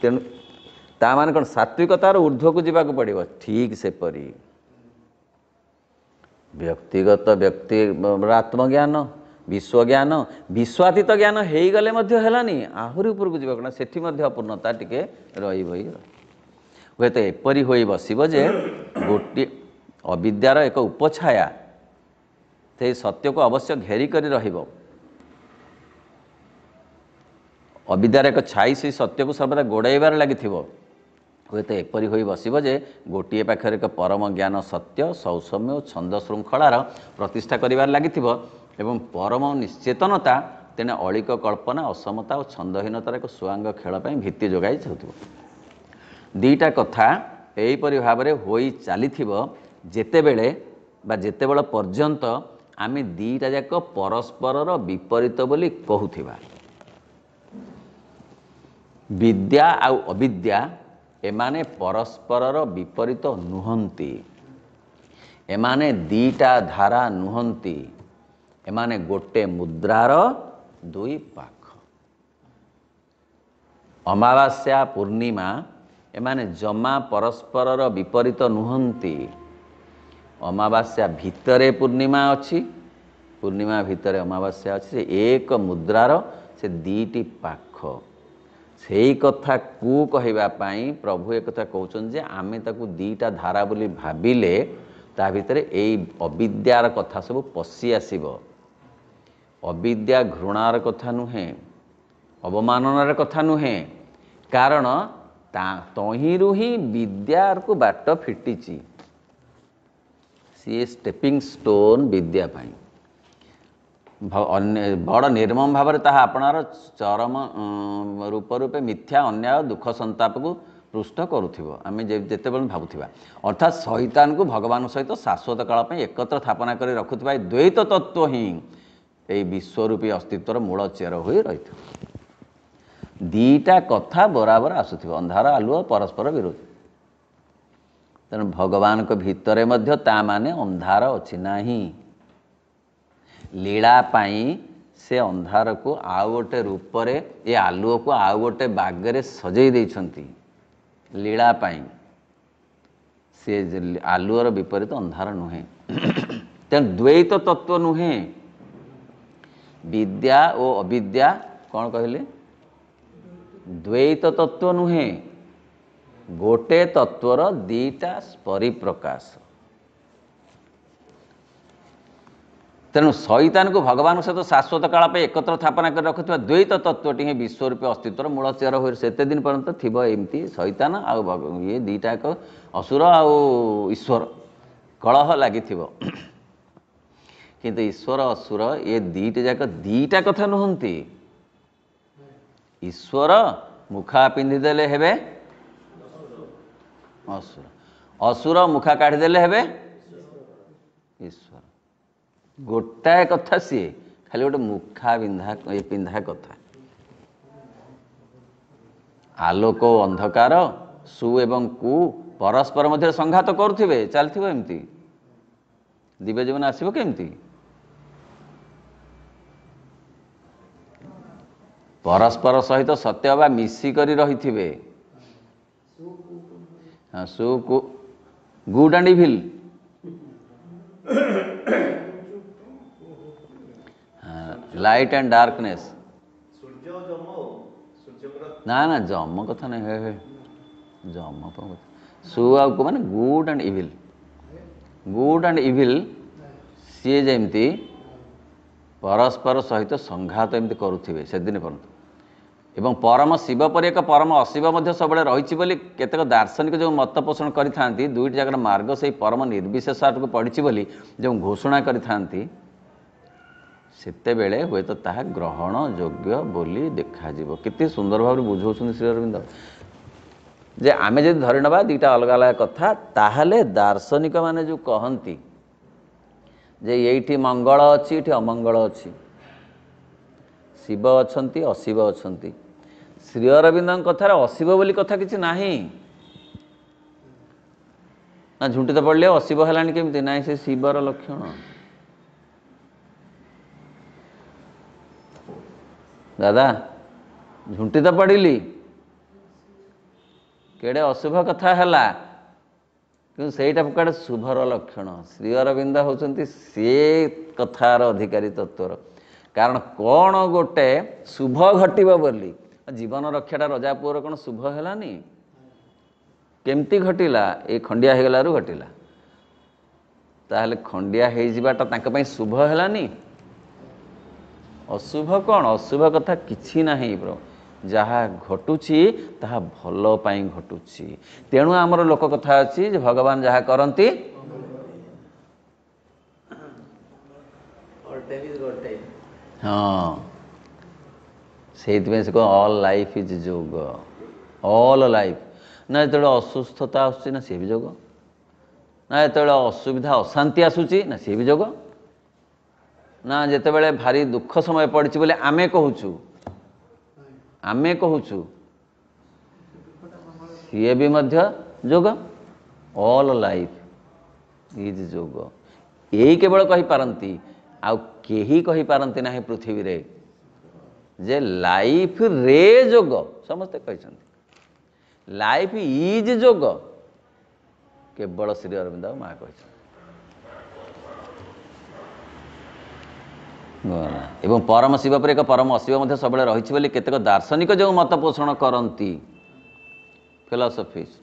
ତେଣୁ ତା ମାନେ କ'ଣ ସାତ୍ୱିକତାର ଉର୍ଦ୍ଧ୍ୱକୁ ଯିବାକୁ ପଡ଼ିବ ଠିକ୍ ସେପରି ବ୍ୟକ୍ତିଗତ ବ୍ୟକ୍ତି ଆତ୍ମଜ୍ଞାନ ବିଶ୍ୱଜ୍ଞାନ ବିଶ୍ୱାତୀତ ଜ୍ଞାନ ହେଇଗଲେ ମଧ୍ୟ ହେଲାନି ଆହୁରି ଉପରକୁ ଯିବାକୁ ନା ସେଠି ମଧ୍ୟ ଅପୂର୍ଣ୍ଣତା ଟିକେ ରହି ହୋଇ ହୁଏତ ଏପରି ହୋଇ ବସିବ ଯେ ଗୋଟିଏ ଅବିଦ୍ୟାର ଏକ ଉପଛାୟା ସେହି ସତ୍ୟକୁ ଅବଶ୍ୟ ଘେରି କରି ରହିବ ଅବିଦ୍ୟାର ଏକ ଛାଇ ସେହି ସତ୍ୟକୁ ସର୍ବଦା ଗୋଡ଼ାଇବାରେ ଲାଗିଥିବ ହୁଏତ ଏପରି ହୋଇ ବସିବ ଯେ ଗୋଟିଏ ପାଖରେ ଏକ ପରମ ଜ୍ଞାନ ସତ୍ୟ ସୌସମ୍ୟ ଓ ଛନ୍ଦ ଶୃଙ୍ଖଳାର ପ୍ରତିଷ୍ଠା କରିବାରେ ଲାଗିଥିବ ଏବଂ ପରମ ନିଶ୍ଚେତନତା ତେଣେ ଅଳିକ କଳ୍ପନା ଅସମତା ଓ ଛନ୍ଦହୀନତାର ଏକ ସୁଆଙ୍ଗ ଖେଳ ପାଇଁ ଭିତ୍ତି ଯୋଗାଇ ଯାଉଥିବ ଦୁଇଟା କଥା ଏହିପରି ଭାବରେ ହୋଇ ଚାଲିଥିବ ଯେତେବେଳେ ବା ଯେତେବେଳେ ପର୍ଯ୍ୟନ୍ତ ଆମେ ଦୁଇଟା ଯାକ ପରସ୍ପରର ବିପରୀତ ବୋଲି କହୁଥିବା ବିଦ୍ୟା ଆଉ ଅବିଦ୍ୟା ଏମାନେ ପରସ୍ପରର ବିପରୀତ ନୁହନ୍ତି ଏମାନେ ଦୁଇଟା ଧାରା ନୁହନ୍ତି ଏମାନେ ଗୋଟେ ମୁଦ୍ରାର ଦୁଇ ପାଖ ଅମାବାସ୍ୟା ପୂର୍ଣ୍ଣିମା ଏମାନେ ଜମା ପରସ୍ପରର ବିପରୀତ ନୁହନ୍ତି ଅମାବାସ୍ୟା ଭିତରେ ପୂର୍ଣ୍ଣିମା ଅଛି ପୂର୍ଣ୍ଣିମା ଭିତରେ ଅମାବାସ୍ୟା ଅଛି ସେ ଏକ ମୁଦ୍ରାର ସେ ଦୁଇଟି ପାଖ ସେଇ କଥାକୁ କହିବା ପାଇଁ ପ୍ରଭୁ ଏ କଥା କହୁଛନ୍ତି ଯେ ଆମେ ତାକୁ ଦୁଇଟା ଧାରା ବୋଲି ଭାବିଲେ ତା ଭିତରେ ଏଇ ଅବିଦ୍ୟାର କଥା ସବୁ ପଶି ଆସିବ ଅବିଦ୍ୟା ଘୃଣାର କଥା ନୁହେଁ ଅବମାନନାର କଥା ନୁହେଁ କାରଣ ତା ତହିଁରୁ ହିଁ ବିଦ୍ୟାକୁ ବାଟ ଫିଟିଛି ସିଏ ଷ୍ଟେପିଂ ଷ୍ଟୋନ୍ ବିଦ୍ୟା ପାଇଁ ବଡ଼ ନିର୍ମମ ଭାବରେ ତାହା ଆପଣାର ଚରମ ରୂପ ରୂପେ ମିଥ୍ୟା ଅନ୍ୟାୟ ଦୁଃଖ ସନ୍ତାପକୁ ପୃଷ୍ଟ କରୁଥିବ ଆମେ ଯେତେବେଳେ ଭାବୁଥିବା ଅର୍ଥାତ୍ ସୈତାନକୁ ଭଗବାନ ସହିତ ଶାଶ୍ୱତ କାଳ ପାଇଁ ଏକତ୍ର ସ୍ଥାପନା କରି ରଖୁଥିବା ଏହି ଦ୍ୱୈତ ତତ୍ତ୍ୱ ହିଁ ଏଇ ବିଶ୍ୱରୂପୀ ଅସ୍ତିତ୍ୱର ମୂଳ ଚେର ହୋଇ ରହିଥିବ ଦୁଇଟା କଥା ବରାବର ଆସୁଥିବ ଅନ୍ଧାର ଆଲୁଅ ପରସ୍ପର ବିରୋଧୀ ତେଣୁ ଭଗବାନଙ୍କ ଭିତରେ ମଧ୍ୟ ତା ମାନେ ଅନ୍ଧାର ଅଛି ନାହିଁ ଲୀଳା ପାଇଁ ସେ ଅନ୍ଧାରକୁ ଆଉ ଗୋଟେ ରୂପରେ ଏ ଆଲୁଅକୁ ଆଉ ଗୋଟେ ବାଗରେ ସଜେଇ ଦେଇଛନ୍ତି ଲୀଳା ପାଇଁ ସେ ଆଲୁଅର ବିପରୀତ ଅନ୍ଧାର ନୁହେଁ ତେଣୁ ଦ୍ୱୈତ ତତ୍ଵ ନୁହେଁ ବିଦ୍ୟା ଓ ଅବିଦ୍ୟା କ'ଣ କହିଲେ ଦ୍ୱୈତ ତତ୍ତ୍ୱ ନୁହେଁ ଗୋଟେ ତତ୍ତ୍ୱର ଦୁଇଟା ପରିପ୍ରକାଶ ତେଣୁ ସୈତାନକୁ ଭଗବାନଙ୍କ ସହିତ ଶାଶ୍ୱତ କାଳ ପାଇଁ ଏକତ୍ର ସ୍ଥାପନା କରି ରଖୁଥିବା ଦ୍ୱୈତ ତତ୍ତ୍ୱଟି ହିଁ ବିଶ୍ୱରୂପେ ଅସ୍ତିତ୍ୱର ମୂଳ ଚେର ହୋଇ ସେତେ ଦିନ ପର୍ଯ୍ୟନ୍ତ ଥିବ ଏମିତି ସୈତାନ ଆଉ ଇଏ ଦୁଇଟା ଏକ ଅସୁର ଆଉ ଈଶ୍ୱର କଳହ ଲାଗିଥିବ କିନ୍ତୁ ଈଶ୍ୱର ଅସୁର ଏ ଦୁଇଟି ଯାକ ଦୁଇଟା କଥା ନୁହନ୍ତି ଈଶ୍ୱର ମୁଖା ପିନ୍ଧିଦେଲେ ହେବେ ଅସୁର ଅସୁର ମୁଖା କାଢ଼ିଦେଲେ ହେବେ ଈଶ୍ୱର ଗୋଟାଏ କଥା ସିଏ ଖାଲି ଗୋଟେ ମୁଖା ବିନ୍ଧା ପିନ୍ଧା କଥା ଆଲୋକ ଅନ୍ଧକାର ସୁ ଏବଂ କୁ ପରସ୍ପର ମଧ୍ୟରେ ସଂଘାତ କରୁଥିବେ ଚାଲିଥିବ ଏମିତି ଦିବ୍ୟ ଜୀବନ ଆସିବ କେମିତି ପରସ୍ପର ସହିତ ସତ୍ୟ ବା ମିଶିକରି ରହିଥିବେ so good and evil light and darkness ନା ନା ଜମ କଥା ନାହିଁ ହେ ଜମ କଥା ସୁ ଆଉ କୁ ମାନେ good and evil good and evil ସିଏ ଯେମିତି ପରସ୍ପର ସହିତ ସଂଘାତ ଏମିତି କରୁଥିବେ ସେଦିନ ପର୍ଯ୍ୟନ୍ତ ଏବଂ ପରମ ଶିବ ପରି ଏକ ପରମ ଅଶିବ ମଧ୍ୟ ସବୁବେଳେ ରହିଛି ବୋଲି କେତେକ ଦାର୍ଶନିକ ଯେଉଁ ମତ ପୋଷଣ କରିଥାନ୍ତି ଦୁଇଟି ଜାଗାର ମାର୍ଗ ସେହି ପରମ ନିର୍ବିଶେଷ ଆଡ଼କୁ ପଡ଼ିଛି ବୋଲି ଯେଉଁ ଘୋଷଣା କରିଥାନ୍ତି ସେତେବେଳେ ହୁଏତ ତାହା ଗ୍ରହଣ ଯୋଗ୍ୟ ବୋଲି ଦେଖାଯିବ କେତେ ସୁନ୍ଦର ଭାବରେ ବୁଝାଉଛନ୍ତି ଶ୍ରୀ ଅରବିନ୍ଦ ଯେ ଆମେ ଯଦି ଧରି ନେବା ଦୁଇଟା ଅଲଗା ଅଲଗା କଥା ତାହେଲେ ଦାର୍ଶନିକମାନେ ଯେଉଁ କହନ୍ତି ଯେ ଏଇଠି ମଙ୍ଗଳ ଅଛି ଏଇଠି ଅମଙ୍ଗଳ ଅଛି ଶିବ ଅଛନ୍ତି ଅଶିବ ଅଛନ୍ତି ଶ୍ରୀ ଅରବିନ୍ଦଙ୍କ କଥାରେ ଅଶିବ ବୋଲି କଥା କିଛି ନାହିଁ ନା ଝୁଣ୍ଟି ତ ପଡ଼ିଲେ ଅଶିବ ହେଲାଣି କେମିତି ନାହିଁ ସେ ଶିବର ଲକ୍ଷଣ ଦାଦା ଝୁଣ୍ଟି ତ ପଡ଼ିଲି କେଡ଼େ ଅଶୁଭ କଥା ହେଲା କିନ୍ତୁ ସେଇଟା କୁଆଡ଼େ ଶୁଭର ଲକ୍ଷଣ ଶ୍ରୀ ଅରବିନ୍ଦ ହେଉଛନ୍ତି ସେ କଥାର ଅଧିକାରୀ ତତ୍ତ୍ୱର କାରଣ କ'ଣ ଗୋଟେ ଶୁଭ ଘଟିବ ବୋଲି ଜୀବନ ରକ୍ଷାଟା ରଜାପୁଅର କ'ଣ ଶୁଭ ହେଲାନି କେମିତି ଘଟିଲା ଏ ଖଣ୍ଡିଆ ହେଇଗଲାରୁ ଘଟିଲା ତାହେଲେ ଖଣ୍ଡିଆ ହେଇଯିବାଟା ତାଙ୍କ ପାଇଁ ଶୁଭ ହେଲାନି ଅଶୁଭ କ'ଣ ଅଶୁଭ କଥା କିଛି ନାହିଁ ବ୍ର ଯାହା ଘଟୁଛି ତାହା ଭଲ ପାଇଁ ଘଟୁଛି ତେଣୁ ଆମର ଲୋକ କଥା ଅଛି ଯେ ଭଗବାନ ଯାହା କରନ୍ତି ହଁ ସେଇଥିପାଇଁ ସେ କହ all life is yoga all life ନା ଯେତେବେଳେ ଅସୁସ୍ଥତା ଆସୁଛି ନା ସିଏ ବି ଯୋଗ ନା ଯେତେବେଳେ ଅସୁବିଧା ଅଶାନ୍ତି ଆସୁଛି ନା ସିଏ ବି ଯୋଗ ନା ଯେତେବେଳେ ଭାରି ଦୁଃଖ ସମୟ ପଡ଼ିଛି ବୋଲି ଆମେ କହୁଛୁ ଆମେ କହୁଛୁ ସିଏ ବି ମଧ୍ୟ yoga all life is yoga ଏଇ କେବଳ କହିପାରନ୍ତି ଆଉ କେହି କହିପାରନ୍ତି ନାହିଁ ପୃଥିବୀରେ ଯେ ଲାଇଫ୍ ରେ ଯୋଗ ସମସ୍ତେ କହିଛନ୍ତି ଲାଇଫ୍ ଇଜ୍ ଯୋଗ କେବଳ ଶ୍ରୀ ଅରବିନ୍ଦ ମା କହିଛନ୍ତି ଏବଂ ପରମ ଶିବ ପରେ ଏକ ପରମ ଅଶିବ ମଧ୍ୟ ସବୁବେଳେ ରହିଛି ବୋଲି କେତେକ ଦାର୍ଶନିକ ଯେଉଁ ମତ ପୋଷଣ କରନ୍ତି ଫିଲସଫିସ୍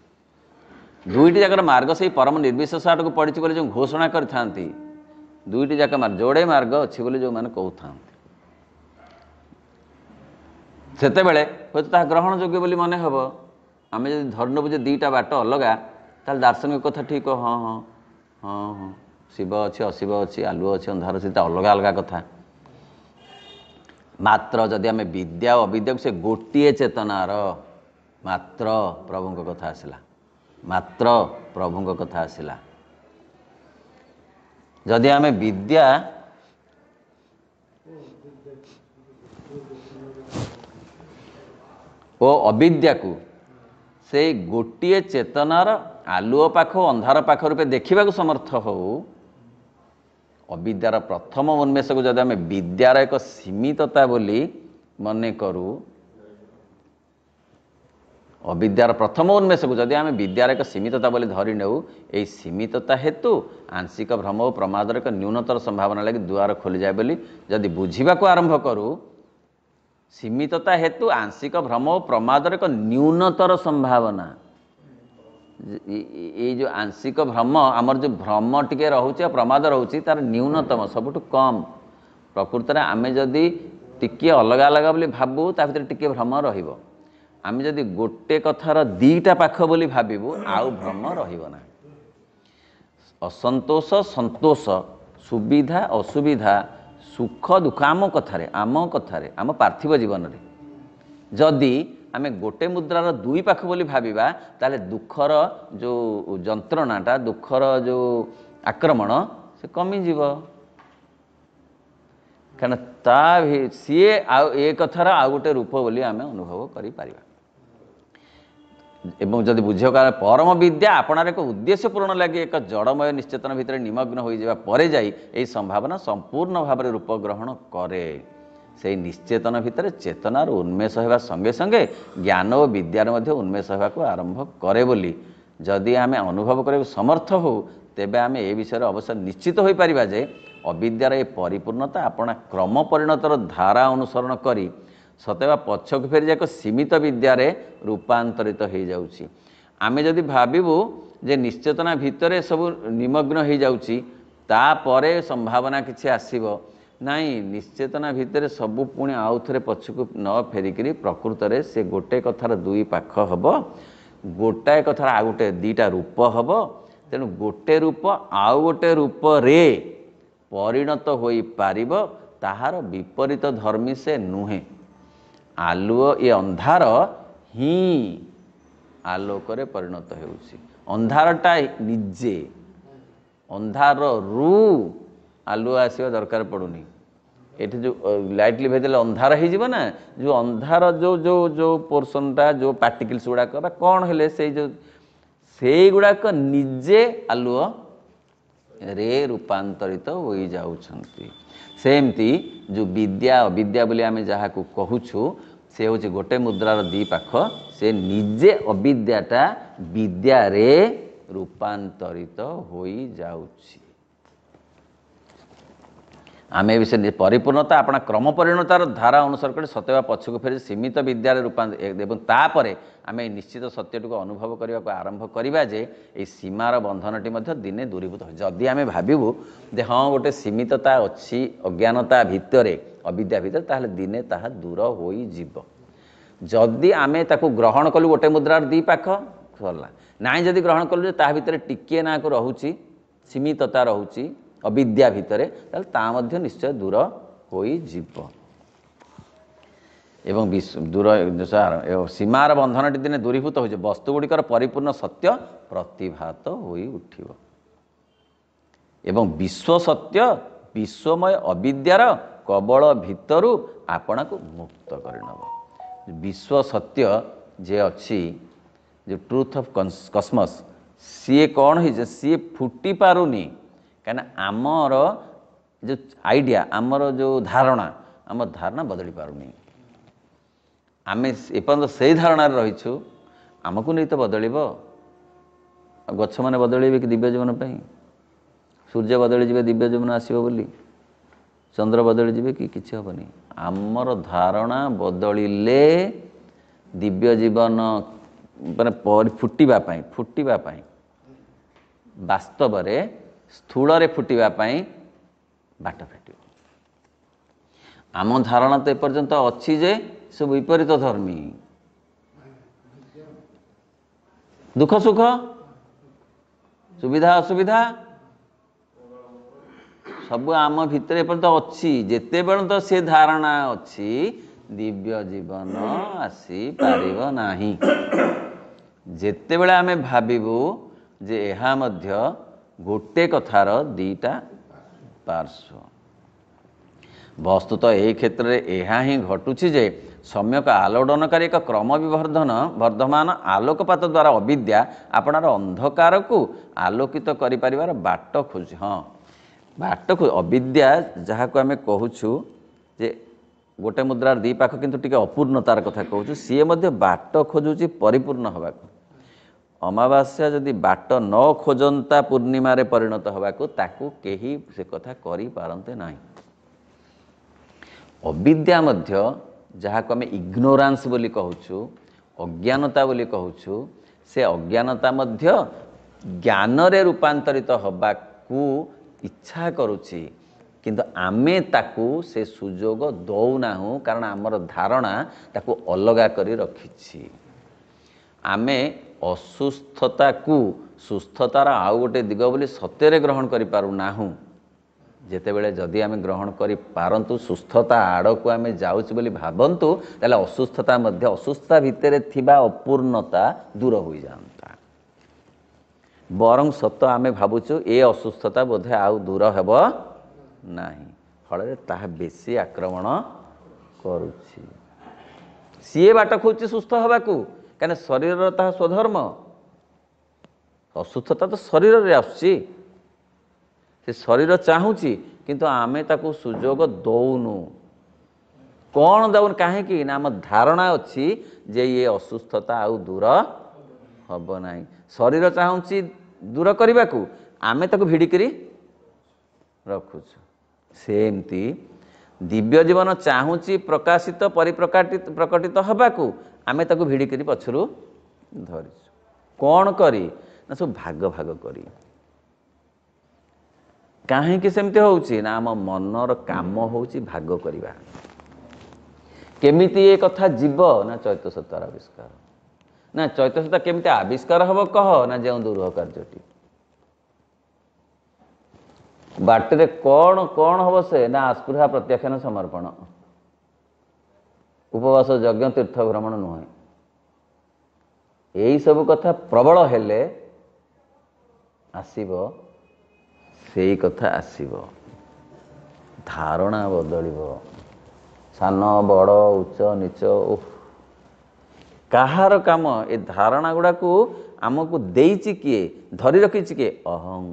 ଦୁଇଟି ଯାକର ମାର୍ଗ ସେଇ ପରମ ନିର୍ବିଶେଷ ଆଡ଼କୁ ପଡ଼ିଛି ବୋଲି ଯେଉଁ ଘୋଷଣା କରିଥାନ୍ତି ଦୁଇଟି ଯାକ ଯୋଡ଼େ ମାର୍ଗ ଅଛି ବୋଲି ଯେଉଁମାନେ କହୁଥାନ୍ତି ସେତେବେଳେ ହୁଏତ ତାହା ଗ୍ରହଣ ଯୋଗ୍ୟ ବୋଲି ମନେ ହେବ ଆମେ ଯଦି ଧରିନେବୁ ଯେ ଦୁଇଟା ବାଟ ଅଲଗା ତାହେଲେ ଦାର୍ଶନିକ କଥା ଠିକ ହଁ ହଁ ହଁ ହଁ ଶିବ ଅଛି ଅଶିବ ଅଛି ଆଲୁଅ ଅଛି ଅନ୍ଧାର ଅଛି ତା ଅଲଗା ଅଲଗା କଥା ମାତ୍ର ଯଦି ଆମେ ବିଦ୍ୟା ଓ ଅବିଦ୍ୟାକୁ ସେ ଗୋଟିଏ ଚେତନାର ମାତ୍ର ପ୍ରଭୁଙ୍କ କଥା ଆସିଲା ମାତ୍ର ପ୍ରଭୁଙ୍କ କଥା ଆସିଲା ଯଦି ଆମେ ବିଦ୍ୟା ଓ ଅବିଦ୍ୟାକୁ ସେ ଗୋଟିଏ ଚେତନାର ଆଲୁଅ ପାଖ ଅନ୍ଧାର ପାଖ ରୂପେ ଦେଖିବାକୁ ସମର୍ଥ ହେଉ ଅବିଦ୍ୟାର ପ୍ରଥମ ଉନ୍ମେଷକୁ ଯଦି ଆମେ ବିଦ୍ୟାର ଏକ ସୀମିତତା ବୋଲି ମନେ କରୁ ଅବିଦ୍ୟାର ପ୍ରଥମ ଉନ୍ମେଷକୁ ଯଦି ଆମେ ବିଦ୍ୟାର ଏକ ସୀମିତତା ବୋଲି ଧରି ନେଉ ଏହି ସୀମିତତା ହେତୁ ଆଂଶିକ ଭ୍ରମ ଓ ପ୍ରମାଦର ଏକ ନ୍ୟୁନତର ସମ୍ଭାବନା ଲାଗି ଦୁଆର ଖୋଲିଯାଏ ବୋଲି ଯଦି ବୁଝିବାକୁ ଆରମ୍ଭ କରୁ ସୀମିତତା ହେତୁ ଆଂଶିକ ଭ୍ରମ ଓ ପ୍ରମାଦର ଏକ ନ୍ୟୁନତର ସମ୍ଭାବନା ଏଇ ଯେଉଁ ଆଂଶିକ ଭ୍ରମ ଆମର ଯେଉଁ ଭ୍ରମ ଟିକିଏ ରହୁଛି ଆଉ ପ୍ରମାଦ ରହୁଛି ତା'ର ନ୍ୟୁନତମ ସବୁଠୁ କମ୍ ପ୍ରକୃତରେ ଆମେ ଯଦି ଟିକିଏ ଅଲଗା ଅଲଗା ବୋଲି ଭାବୁ ତା ଭିତରେ ଟିକିଏ ଭ୍ରମ ରହିବ ଆମେ ଯଦି ଗୋଟେ କଥାର ଦୁଇଟା ପାଖ ବୋଲି ଭାବିବୁ ଆଉ ଭ୍ରମ ରହିବ ନାହିଁ ଅସନ୍ତୋଷ ସନ୍ତୋଷ ସୁବିଧା ଅସୁବିଧା ସୁଖ ଦୁଃଖ ଆମ କଥାରେ ଆମ କଥାରେ ଆମ ପାର୍ଥିବ ଜୀବନରେ ଯଦି ଆମେ ଗୋଟେ ମୁଦ୍ରାର ଦୁଇ ପାଖ ବୋଲି ଭାବିବା ତାହେଲେ ଦୁଃଖର ଯେଉଁ ଯନ୍ତ୍ରଣାଟା ଦୁଃଖର ଯେଉଁ ଆକ୍ରମଣ ସେ କମିଯିବ କାରଣ ତା ସିଏ ଆଉ ଏ କଥାର ଆଉ ଗୋଟେ ରୂପ ବୋଲି ଆମେ ଅନୁଭବ କରିପାରିବା ଏବଂ ଯଦି ବୁଝିବା ଗଲେ ପରମ ବିଦ୍ୟା ଆପଣାର ଏକ ଉଦ୍ଦେଶ୍ୟ ପୂରଣ ଲାଗି ଏକ ଜଡ଼ମୟ ନିଶ୍ଚେତନ ଭିତରେ ନିମଗ୍ନ ହୋଇଯିବା ପରେ ଯାଇ ଏହି ସମ୍ଭାବନା ସମ୍ପୂର୍ଣ୍ଣ ଭାବରେ ରୂପଗ୍ରହଣ କରେ ସେହି ନିଶ୍ଚେତନ ଭିତରେ ଚେତନାରୁ ଉନ୍ମେଷ ହେବା ସଙ୍ଗେ ସଙ୍ଗେ ଜ୍ଞାନ ଓ ବିଦ୍ୟାରେ ମଧ୍ୟ ଉନ୍ମେଷ ହେବାକୁ ଆରମ୍ଭ କରେ ବୋଲି ଯଦି ଆମେ ଅନୁଭବ କରିବାକୁ ସମର୍ଥ ହେଉ ତେବେ ଆମେ ଏ ବିଷୟରେ ଅବଶ୍ୟ ନିଶ୍ଚିତ ହୋଇପାରିବା ଯେ ଅବିଦ୍ୟାର ଏ ପରିପୂର୍ଣ୍ଣତା ଆପଣା କ୍ରମ ପରିଣତର ଧାରା ଅନୁସରଣ କରି ସତେବା ପଛକୁ ଫେରି ଯାକ ସୀମିତ ବିଦ୍ୟାରେ ରୂପାନ୍ତରିତ ହୋଇଯାଉଛି ଆମେ ଯଦି ଭାବିବୁ ଯେ ନିଶ୍ଚେତନା ଭିତରେ ସବୁ ନିମଗ୍ନ ହୋଇଯାଉଛି ତାପରେ ସମ୍ଭାବନା କିଛି ଆସିବ ନାହିଁ ନିଶ୍ଚେତନା ଭିତରେ ସବୁ ପୁଣି ଆଉ ଥରେ ପଛକୁ ନ ଫେରିକିରି ପ୍ରକୃତରେ ସେ ଗୋଟେ କଥାର ଦୁଇ ପାଖ ହେବ ଗୋଟାଏ କଥାର ଆଉ ଗୋଟେ ଦୁଇଟା ରୂପ ହେବ ତେଣୁ ଗୋଟେ ରୂପ ଆଉ ଗୋଟେ ରୂପରେ ପରିଣତ ହୋଇପାରିବ ତାହାର ବିପରୀତ ଧର୍ମୀ ସେ ନୁହେଁ ଆଲୁଅ ଏ ଅନ୍ଧାର ହିଁ ଆଲୋକରେ ପରିଣତ ହେଉଛି ଅନ୍ଧାରଟା ନିଜେ ଅନ୍ଧାରରୁ ଆଲୁଅ ଆସିବା ଦରକାର ପଡ଼ୁନି ଏଠି ଯେଉଁ ଲାଇଟ୍ ଲିଭେଇଦେଲେ ଅନ୍ଧାର ହେଇଯିବ ନା ଯେଉଁ ଅନ୍ଧାର ଯେଉଁ ଯେଉଁ ଯେଉଁ ପୋର୍ସନଟା ଯେଉଁ ପାର୍ଟିକଲ୍ସ ଗୁଡ଼ାକ ବା କ'ଣ ହେଲେ ସେଇ ଯେଉଁ ସେଇଗୁଡ଼ାକ ନିଜେ ଆଲୁଅ ରେ ରୂପାନ୍ତରିତ ହୋଇଯାଉଛନ୍ତି ସେମିତି ଯେଉଁ ବିଦ୍ୟା ଅବିଦ୍ୟା ବୋଲି ଆମେ ଯାହାକୁ କହୁଛୁ ସେ ହେଉଛି ଗୋଟେ ମୁଦ୍ରାର ଦୁଇ ପାଖ ସେ ନିଜେ ଅବିଦ୍ୟାଟା ବିଦ୍ୟାରେ ରୂପାନ୍ତରିତ ହୋଇଯାଉଛି ଆମେ ବି ସେ ପରିପୂର୍ଣ୍ଣତା ଆପଣ କ୍ରମ ପରିଣତାର ଧାରା ଅନୁସାରେ କରି ସତ୍ୟ ବା ପଛକୁ ଫେରି ସୀମିତ ବିଦ୍ୟାରେ ରୂପାନ୍ତର ଏବଂ ତାପରେ ଆମେ ଏଇ ନିଶ୍ଚିତ ସତ୍ୟଟିକୁ ଅନୁଭବ କରିବାକୁ ଆରମ୍ଭ କରିବା ଯେ ଏଇ ସୀମାର ବନ୍ଧନଟି ମଧ୍ୟ ଦିନେ ଦୂରୀଭୂତ ହୋଇଛି ଯଦି ଆମେ ଭାବିବୁ ଯେ ହଁ ଗୋଟେ ସୀମିତତା ଅଛି ଅଜ୍ଞାନତା ଭିତରେ ଅବିଦ୍ୟା ଭିତରେ ତାହେଲେ ଦିନେ ତାହା ଦୂର ହୋଇଯିବ ଯଦି ଆମେ ତାକୁ ଗ୍ରହଣ କଲୁ ଗୋଟେ ମୁଦ୍ରାର ଦୁଇ ପାଖ ସରିଲା ନାହିଁ ଯଦି ଗ୍ରହଣ କଲୁ ଯେ ତାହା ଭିତରେ ଟିକିଏ ନାକୁ ରହୁଛି ସୀମିତତା ରହୁଛି ଅବିଦ୍ୟା ଭିତରେ ତାହେଲେ ତା ମଧ୍ୟ ନିଶ୍ଚୟ ଦୂର ହୋଇଯିବ ଏବଂ ଦୂର ସୀମାର ବନ୍ଧନଟି ଦିନେ ଦୂରୀଭୂତ ହୋଇଯିବ ବସ୍ତୁଗୁଡ଼ିକର ପରିପୂର୍ଣ୍ଣ ସତ୍ୟ ପ୍ରତିଭାତ ହୋଇ ଉଠିବ ଏବଂ ବିଶ୍ୱ ସତ୍ୟ ବିଶ୍ୱମୟ ଅବିଦ୍ୟାର କବଳ ଭିତରୁ ଆପଣାକୁ ମୁକ୍ତ କରିନେବ ବିଶ୍ୱ ସତ୍ୟ ଯିଏ ଅଛି ଯେ ଟ୍ରୁଥ୍ ଅଫ୍ କସ୍ମସ୍ ସିଏ କ'ଣ ହେଇଛି ସିଏ ଫୁଟିପାରୁନି କାହିଁକିନା ଆମର ଯେଉଁ ଆଇଡ଼ିଆ ଆମର ଯେଉଁ ଧାରଣା ଆମ ଧାରଣା ବଦଳି ପାରୁନି ଆମେ ଏପର୍ଯ୍ୟନ୍ତ ସେଇ ଧାରଣାରେ ରହିଛୁ ଆମକୁ ନେଇ ତ ବଦଳିବ ଗଛମାନେ ବଦଳେଇବେ କି ଦିବ୍ୟ ଜୀବନ ପାଇଁ ସୂର୍ଯ୍ୟ ବଦଳିଯିବେ ଦିବ୍ୟ ଜୀବନ ଆସିବ ବୋଲି ଚନ୍ଦ୍ର ବଦଳି ଯିବେ କି କିଛି ହେବନି ଆମର ଧାରଣା ବଦଳିଲେ ଦିବ୍ୟ ଜୀବନ ମାନେ ଫୁଟିବା ପାଇଁ ଫୁଟିବା ପାଇଁ ବାସ୍ତବରେ ସ୍ଥୂଳରେ ଫୁଟିବା ପାଇଁ ବାଟ ଫିଟିବ ଆମ ଧାରଣା ତ ଏପର୍ଯ୍ୟନ୍ତ ଅଛି ଯେ ସେ ବିପରୀତ ଧର୍ମୀ ଦୁଃଖ ସୁଖ ସୁବିଧା ଅସୁବିଧା ସବୁ ଆମ ଭିତରେ ଏପର୍ଯ୍ୟନ୍ତ ଅଛି ଯେତେବେଳେ ତ ସେ ଧାରଣା ଅଛି ଦିବ୍ୟ ଜୀବନ ଆସିପାରିବ ନାହିଁ ଯେତେବେଳେ ଆମେ ଭାବିବୁ ଯେ ଏହା ମଧ୍ୟ ଗୋଟେ କଥାର ଦୁଇଟା ପାର୍ଶ୍ୱ ବସ୍ତୁତଃ ଏହି କ୍ଷେତ୍ରରେ ଏହା ହିଁ ଘଟୁଛି ଯେ ସମ୍ୟକ ଆଲୋଡ଼ନକାରୀ ଏକ କ୍ରମବିବର୍ଦ୍ଧନ ବର୍ଦ୍ଧମାନ ଆଲୋକପାତ ଦ୍ୱାରା ଅବିଦ୍ୟା ଆପଣଙ୍କର ଅନ୍ଧକାରକୁ ଆଲୋକିତ କରିପାରିବାର ବାଟ ଖୋଜୁ ହଁ ବାଟକୁ ଅବିଦ୍ୟା ଯାହାକୁ ଆମେ କହୁଛୁ ଯେ ଗୋଟେ ମୁଦ୍ରାର ଦୁଇ ପାଖ କିନ୍ତୁ ଟିକେ ଅପୂର୍ଣ୍ଣତାର କଥା କହୁଛୁ ସିଏ ମଧ୍ୟ ବାଟ ଖୋଜୁଛି ପରିପୂର୍ଣ୍ଣ ହେବାକୁ ଅମାବାସ୍ୟା ଯଦି ବାଟ ନ ଖୋଜନ୍ତା ପୂର୍ଣ୍ଣିମାରେ ପରିଣତ ହେବାକୁ ତାକୁ କେହି ସେ କଥା କରିପାରନ୍ତେ ନାହିଁ ଅବିଦ୍ୟା ମଧ୍ୟ ଯାହାକୁ ଆମେ ଇଗ୍ନୋରାନ୍ସ ବୋଲି କହୁଛୁ ଅଜ୍ଞାନତା ବୋଲି କହୁଛୁ ସେ ଅଜ୍ଞାନତା ମଧ୍ୟ ଜ୍ଞାନରେ ରୂପାନ୍ତରିତ ହେବାକୁ ଇଚ୍ଛା କରୁଛି କିନ୍ତୁ ଆମେ ତାକୁ ସେ ସୁଯୋଗ ଦେଉନାହୁଁ କାରଣ ଆମର ଧାରଣା ତାକୁ ଅଲଗା କରି ରଖିଛି ଆମେ ଅସୁସ୍ଥତାକୁ ସୁସ୍ଥତାର ଆଉ ଗୋଟେ ଦିଗ ବୋଲି ସତ୍ୟରେ ଗ୍ରହଣ କରିପାରୁନାହୁଁ ଯେତେବେଳେ ଯଦି ଆମେ ଗ୍ରହଣ କରିପାରନ୍ତୁ ସୁସ୍ଥତା ଆଡ଼କୁ ଆମେ ଯାଉଛୁ ବୋଲି ଭାବନ୍ତୁ ତାହେଲେ ଅସୁସ୍ଥତା ମଧ୍ୟ ଅସୁସ୍ଥତା ଭିତରେ ଥିବା ଅପୂର୍ଣ୍ଣତା ଦୂର ହୋଇଯାଆନ୍ତୁ ବରଂ ସତ ଆମେ ଭାବୁଛୁ ଏ ଅସୁସ୍ଥତା ବୋଧେ ଆଉ ଦୂର ହେବ ନାହିଁ ଫଳରେ ତାହା ବେଶୀ ଆକ୍ରମଣ କରୁଛି ସିଏ ବାଟ ଖୋଜୁଛି ସୁସ୍ଥ ହେବାକୁ କାହିଁକି ଶରୀରର ତାହା ସ୍ୱଧର୍ମ ଅସୁସ୍ଥତା ତ ଶରୀରରେ ଆସୁଛି ସେ ଶରୀର ଚାହୁଁଛି କିନ୍ତୁ ଆମେ ତାକୁ ସୁଯୋଗ ଦେଉନୁ କ'ଣ ଦେଉନୁ କାହିଁକି ନା ଆମ ଧାରଣା ଅଛି ଯେ ଇଏ ଅସୁସ୍ଥତା ଆଉ ଦୂର ହେବ ନାହିଁ ଶରୀର ଚାହୁଁଛି ଦୂର କରିବାକୁ ଆମେ ତାକୁ ଭିଡ଼ିକିରି ରଖୁଛୁ ସେମିତି ଦିବ୍ୟ ଜୀବନ ଚାହୁଁଛି ପ୍ରକାଶିତ ପରିପ୍ରକାଟି ପ୍ରକଟିତ ହେବାକୁ ଆମେ ତାକୁ ଭିଡ଼ିକିରି ପଛରୁ ଧରିଛୁ କ'ଣ କରି ନା ସବୁ ଭାଗ ଭାଗ କରି କାହିଁକି ସେମିତି ହେଉଛି ନା ଆମ ମନର କାମ ହେଉଛି ଭାଗ କରିବା କେମିତି ଏ କଥା ଯିବ ନା ଚୈତ୍ର ସତ୍ୱର ଆବିଷ୍କାର ନା ଚୈତନ୍ୟତା କେମିତି ଆବିଷ୍କାର ହେବ କହ ନା ଯେଉଁ ଦୃଢ କାର୍ଯ୍ୟଟି ବାଟରେ କ'ଣ କ'ଣ ହେବ ସେ ନା ଆସ୍ପୃହା ପ୍ରତ୍ୟାଖ୍ୟାନ ସମର୍ପଣ ଉପବାସ ଯଜ୍ଞ ତୀର୍ଥ ଭ୍ରମଣ ନୁହେଁ ଏଇସବୁ କଥା ପ୍ରବଳ ହେଲେ ଆସିବ ସେଇ କଥା ଆସିବ ଧାରଣା ବଦଳିବ ସାନ ବଡ଼ ଉଚ୍ଚ ନିଚ ଓଃ କାହାର କାମ ଏ ଧାରଣା ଗୁଡ଼ାକୁ ଆମକୁ ଦେଇଛି କିଏ ଧରି ରଖିଛି କିଏ ଅହଂ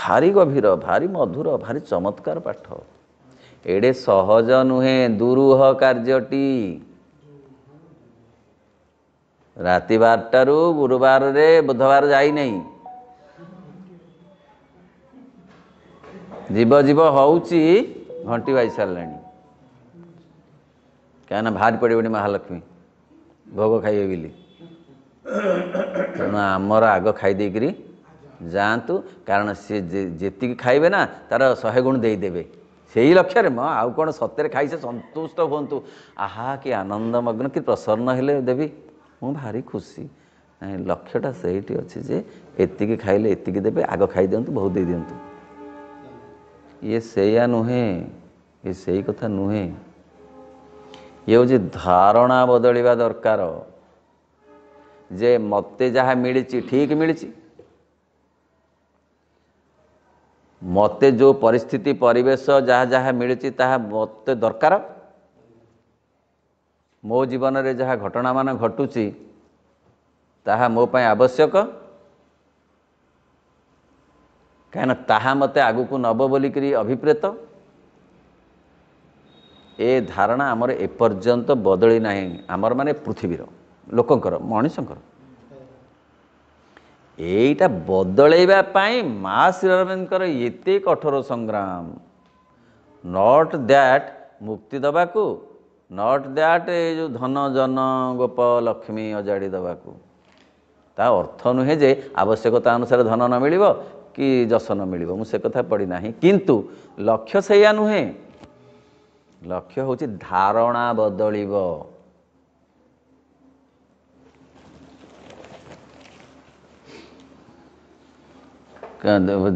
ଭାରି ଗଭୀର ଭାରି ମଧୁର ଭାରି ଚମତ୍କାର ପାଠ ଏଡ଼େ ସହଜ ନୁହେଁ ଦୁରୁହ କାର୍ଯ୍ୟଟି ରାତି ବାରଟାରୁ ଗୁରୁବାରରେ ବୁଧବାର ଯାଇନାହିଁ ଜୀବ ଜୀବ ହେଉଛି ଘଣ୍ଟି ବାଜି ସାରିଲାଣି କାହିଁକିନା ବାହାରି ପଡ଼ିବନି ମହାଲକ୍ଷ୍ମୀ ଭୋଗ ଖାଇବେ ବୋଲି ତେଣୁ ଆମର ଆଗ ଖାଇଦେଇକିରି ଯାଆନ୍ତୁ କାରଣ ସିଏ ଯେତିକି ଖାଇବେ ନା ତା'ର ଶହେ ଗୁଣ ଦେଇଦେବେ ସେଇ ଲକ୍ଷ୍ୟରେ ମ ଆଉ କ'ଣ ସତ୍ୟରେ ଖାଇ ସେ ସନ୍ତୁଷ୍ଟ ହୁଅନ୍ତୁ ଆହା କି ଆନନ୍ଦମଗ୍ନ କି ପ୍ରସନ୍ନ ହେଲେ ଦେବି ମୁଁ ଭାରି ଖୁସି ନାଇଁ ଲକ୍ଷ୍ୟଟା ସେଇଠି ଅଛି ଯେ ଏତିକି ଖାଇଲେ ଏତିକି ଦେବେ ଆଗ ଖାଇଦିଅନ୍ତୁ ବହୁତ ଦେଇଦିଅନ୍ତୁ ଇଏ ସେଇଆ ନୁହେଁ ଇଏ ସେଇ କଥା ନୁହେଁ ଇଏ ହେଉଛି ଧାରଣା ବଦଳିବା ଦରକାର ଯେ ମୋତେ ଯାହା ମିଳିଛି ଠିକ୍ ମିଳିଛି ମୋତେ ଯେଉଁ ପରିସ୍ଥିତି ପରିବେଶ ଯାହା ଯାହା ମିଳିଛି ତାହା ମୋତେ ଦରକାର ମୋ ଜୀବନରେ ଯାହା ଘଟଣାମାନ ଘଟୁଛି ତାହା ମୋ ପାଇଁ ଆବଶ୍ୟକ କାହିଁକିନା ତାହା ମୋତେ ଆଗକୁ ନେବ ବୋଲିକିରି ଅଭିପ୍ରେତ ଏ ଧାରଣା ଆମର ଏପର୍ଯ୍ୟନ୍ତ ବଦଳି ନାହିଁ ଆମର ମାନେ ପୃଥିବୀର ଲୋକଙ୍କର ମଣିଷଙ୍କର ଏଇଟା ବଦଳେଇବା ପାଇଁ ମା ଶ୍ରୀଅରବିନ୍ଦଙ୍କର ଏତେ କଠୋର ସଂଗ୍ରାମ ନଟ୍ ଦ୍ୟାଟ୍ ମୁକ୍ତି ଦେବାକୁ ନଟ୍ ଦ୍ୟାଟ୍ ଏ ଯେଉଁ ଧନ ଜନ ଗୋପ ଲକ୍ଷ୍ମୀ ଅଜାଡ଼ି ଦେବାକୁ ତା ଅର୍ଥ ନୁହେଁ ଯେ ଆବଶ୍ୟକତା ଅନୁସାରେ ଧନ ନ ମିଳିବ କି ଯଶ ନ ମିଳିବ ମୁଁ ସେ କଥା ପଡ଼ିନାହିଁ କିନ୍ତୁ ଲକ୍ଷ୍ୟ ସେଇଆ ନୁହେଁ ଲକ୍ଷ୍ୟ ହେଉଛି ଧାରଣା ବଦଳିବ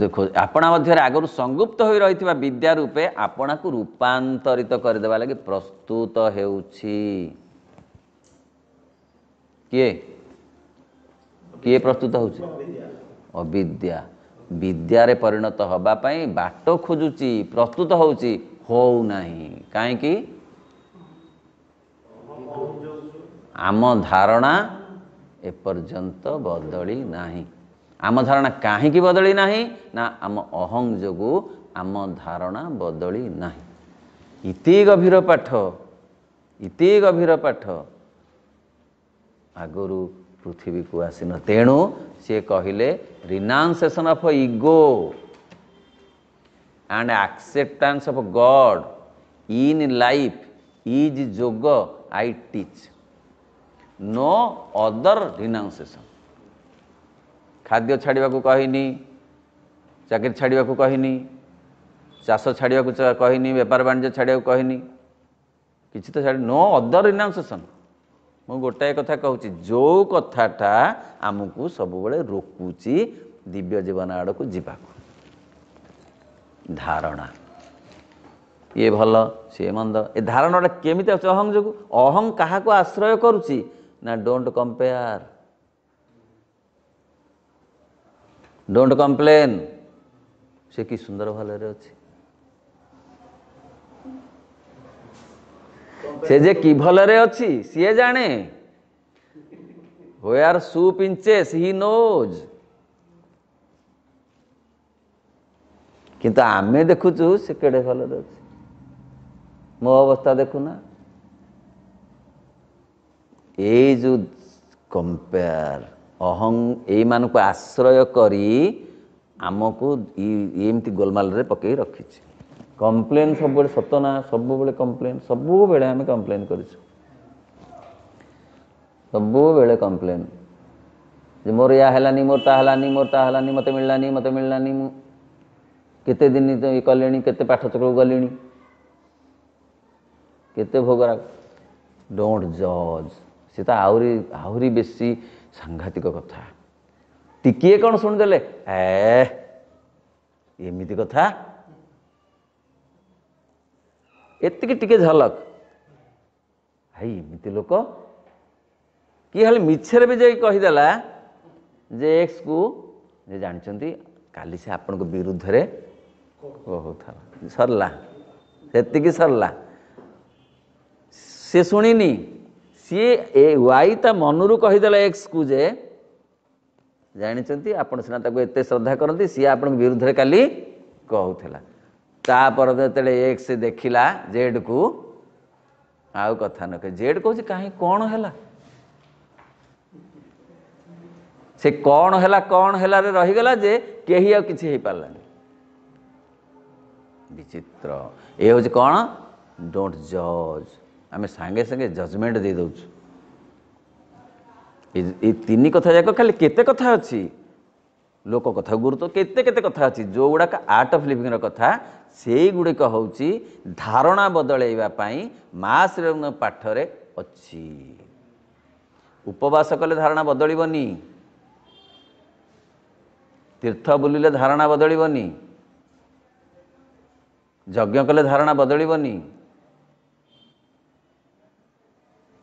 ଦେଖୁ ଆପଣ ମଧ୍ୟରେ ଆଗରୁ ସଂଗୁପ୍ତ ହୋଇ ରହିଥିବା ବିଦ୍ୟା ରୂପେ ଆପଣାକୁ ରୂପାନ୍ତରିତ କରିଦେବା ଲାଗି ପ୍ରସ୍ତୁତ ହେଉଛି କିଏ କିଏ ପ୍ରସ୍ତୁତ ହେଉଛି ଅବିଦ୍ୟା ବିଦ୍ୟାରେ ପରିଣତ ହେବା ପାଇଁ ବାଟ ଖୋଜୁଛି ପ୍ରସ୍ତୁତ ହେଉଛି ହେଉନାହିଁ କାହିଁକି ଆମ ଧାରଣା ଏପର୍ଯ୍ୟନ୍ତ ବଦଳି ନାହିଁ ଆମ ଧାରଣା କାହିଁକି ବଦଳି ନାହିଁ ନା ଆମ ଅହଂ ଯୋଗୁଁ ଆମ ଧାରଣା ବଦଳି ନାହିଁ ଇତି ଗଭୀର ପାଠ ଇତି ଗଭୀର ପାଠ ଆଗରୁ ପୃଥିବୀକୁ ଆସିନ ତେଣୁ ସିଏ କହିଲେ renunciation of ego and acceptance of God in life is yoga I teach. No other renunciation. ଖାଦ୍ୟ ଛାଡ଼ିବାକୁ କହିନି ଚାକିରି ଛାଡ଼ିବାକୁ କହିନି ଚାଷ ଛାଡ଼ିବାକୁ କହିନି ବେପାର ବାଣିଜ୍ୟ ଛାଡ଼ିବାକୁ କହିନି କିଛି ତ ଛାଡ଼ି ନୋ ଅଦର ରିନାଉନ୍ସେସନ୍ ମୁଁ ଗୋଟାଏ କଥା କହୁଛି ଯେଉଁ କଥାଟା ଆମକୁ ସବୁବେଳେ ରୋକୁଛି ଦିବ୍ୟ ଜୀବନ ଆଡ଼କୁ ଯିବାକୁ ଧାରଣା ଇଏ ଭଲ ସିଏ ମନ୍ଦ ଏ ଧାରଣାଟା କେମିତି ଅଛି ଅହଂ ଯୋଗୁଁ ଅହଂ କାହାକୁ ଆଶ୍ରୟ କରୁଛି ନା ଡୋଣ୍ଟ କମ୍ପେୟାର ଡୋଣ୍ଟ କମ୍ପ୍ଲେନ୍ ସେ କି ସୁନ୍ଦର ଭଲରେ ଅଛି ସେ ଯେ କି ଭଲରେ ଅଛି ସିଏ ଜାଣେ ୱେଆର୍ ସୁ ପିଞ୍ଚେସ୍ ହି ନୋଜ୍ କିନ୍ତୁ ଆମେ ଦେଖୁଛୁ ସେ କେଡ଼େ ଭଲରେ ଅଛି ମୋ ଅବସ୍ଥା ଦେଖୁନା ଏଇ ଯେଉଁ କମ୍ପେୟାର ଅହଂ ଏଇମାନଙ୍କୁ ଆଶ୍ରୟ କରି ଆମକୁ ଏମିତି ଗୋଲମାଲରେ ପକାଇ ରଖିଛି କମ୍ପ୍ଲେନ୍ ସବୁବେଳେ ସତ ନା ସବୁବେଳେ କମ୍ପ୍ଲେନ୍ ସବୁବେଳେ ଆମେ କମ୍ପ୍ଲେନ୍ କରିଛୁ ସବୁବେଳେ କମ୍ପ୍ଲେନ୍ ଯେ ମୋର ୟା ହେଲାନି ମୋର ତା ହେଲାନି ମୋର ତା ହେଲାନି ମୋତେ ମିଳିଲାନି ମୋତେ ମିଳିଲାନି ମୁଁ କେତେ ଦିନ ଇଏ କଲେଣି କେତେ ପାଠ ପାଠଚକ୍ରକୁ ଗଲେଣି କେତେ ଭୋଗରା ଡୋଣ୍ଟ ଜଜ୍ ସେ ତ ଆହୁରି ଆହୁରି ବେଶୀ ସାଂଘାତିକ କଥା ଟିକିଏ କ'ଣ ଶୁଣିଦେଲେ ଏ ଏମିତି କଥା ଏତିକି ଟିକେ ଝଲକ ଭାଇ ଏମିତି ଲୋକ କିଏ ହେଲେ ମିଛରେ ବି ଯାଇ କହିଦେଲା ଯେ ଏକ୍ସକୁ ଯେ ଜାଣିଛନ୍ତି କାଲି ସେ ଆପଣଙ୍କ ବିରୁଦ୍ଧରେ ବହୁତ ସରିଲା ସେତିକି ସରିଲା ସେ ଶୁଣିନି ସିଏ ଏ ୱାଇ ତା ମନରୁ କହିଦେଲା ଏକ୍ସକୁ ଯେ ଜାଣିଛନ୍ତି ଆପଣ ସିନା ତାକୁ ଏତେ ଶ୍ରଦ୍ଧା କରନ୍ତି ସିଏ ଆପଣଙ୍କ ବିରୁଦ୍ଧରେ କାଲି କହୁଥିଲା ତାପରେ ଯେତେବେଳେ ଏକ୍ସ ଦେଖିଲା ଜେଡ଼କୁ ଆଉ କଥା ନ କହେ ଜେଡ଼ କହୁଛି କାହିଁ କ'ଣ ହେଲା ସେ କ'ଣ ହେଲା କ'ଣ ହେଲାରେ ରହିଗଲା ଯେ କେହି ଆଉ କିଛି ହେଇପାରିଲାନି ବିଚିତ୍ର ଏ ହେଉଛି କ'ଣ ଡୋଣ୍ଟ ଜଜ୍ ଆମେ ସାଙ୍ଗେ ସାଙ୍ଗେ ଜଜମେଣ୍ଟ ଦେଇ ଦେଉଛୁ ଏ ତିନି କଥା ଯାକ ଖାଲି କେତେ କଥା ଅଛି ଲୋକ କଥା ଗୁରୁତ୍ୱ କେତେ କେତେ କଥା ଅଛି ଯେଉଁଗୁଡ଼ାକ ଆର୍ଟ ଅଫ୍ ଲିଭିଂର କଥା ସେଇଗୁଡ଼ିକ ହେଉଛି ଧାରଣା ବଦଳାଇବା ପାଇଁ ମା ଶ୍ରୀରଙ୍ଗ ପାଠରେ ଅଛି ଉପବାସ କଲେ ଧାରଣା ବଦଳିବନି ତୀର୍ଥ ବୁଲିଲେ ଧାରଣା ବଦଳିବନି ଯଜ୍ଞ କଲେ ଧାରଣା ବଦଳିବନି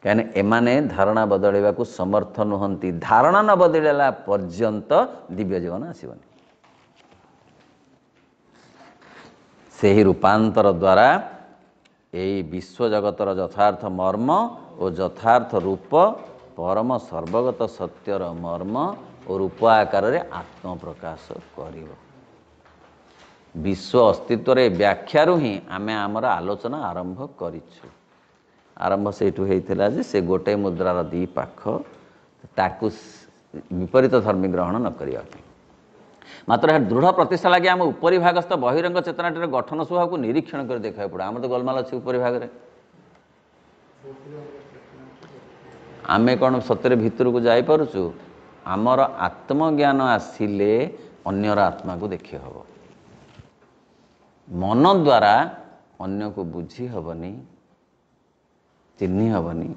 କାହିଁକି ଏମାନେ ଧାରଣା ବଦଳିବାକୁ ସମର୍ଥ ନୁହନ୍ତି ଧାରଣା ନ ବଦଳିଲା ପର୍ଯ୍ୟନ୍ତ ଦିବ୍ୟ ଜୀବନ ଆସିବନି ସେହି ରୂପାନ୍ତର ଦ୍ୱାରା ଏହି ବିଶ୍ୱ ଜଗତର ଯଥାର୍ଥ ମର୍ମ ଓ ଯଥାର୍ଥ ରୂପ ପରମ ସର୍ବଗତ ସତ୍ୟର ମର୍ମ ଓ ରୂପ ଆକାରରେ ଆତ୍ମପ୍ରକାଶ କରିବ ବିଶ୍ୱ ଅସ୍ତିତ୍ୱର ଏ ବ୍ୟାଖ୍ୟାରୁ ହିଁ ଆମେ ଆମର ଆଲୋଚନା ଆରମ୍ଭ କରିଛୁ ଆରମ୍ଭ ସେଇଠୁ ହେଇଥିଲା ଯେ ସେ ଗୋଟେ ମୁଦ୍ରାର ଦୁଇ ପାଖ ତାକୁ ବିପରୀତ ଧର୍ମୀ ଗ୍ରହଣ ନ କରିବା ପାଇଁ ମାତ୍ର ଏହା ଦୃଢ଼ ପ୍ରତିଷ୍ଠା ଲାଗି ଆମ ଉପରିଭାଗସ୍ଥ ବହିରଙ୍ଗ ଚେତନାଟିର ଗଠନ ସ୍ୱଭାବକୁ ନିରୀକ୍ଷଣ କରି ଦେଖିବାକୁ ପଡ଼ିବ ଆମର ତ ଗୋଲମାଲ ଅଛି ଉପରିଭାଗରେ ଆମେ କ'ଣ ସତରେ ଭିତରକୁ ଯାଇପାରୁଛୁ ଆମର ଆତ୍ମଜ୍ଞାନ ଆସିଲେ ଅନ୍ୟର ଆତ୍ମାକୁ ଦେଖି ହେବ ମନ ଦ୍ୱାରା ଅନ୍ୟକୁ ବୁଝି ହେବନି ଚିହ୍ନି ହେବନି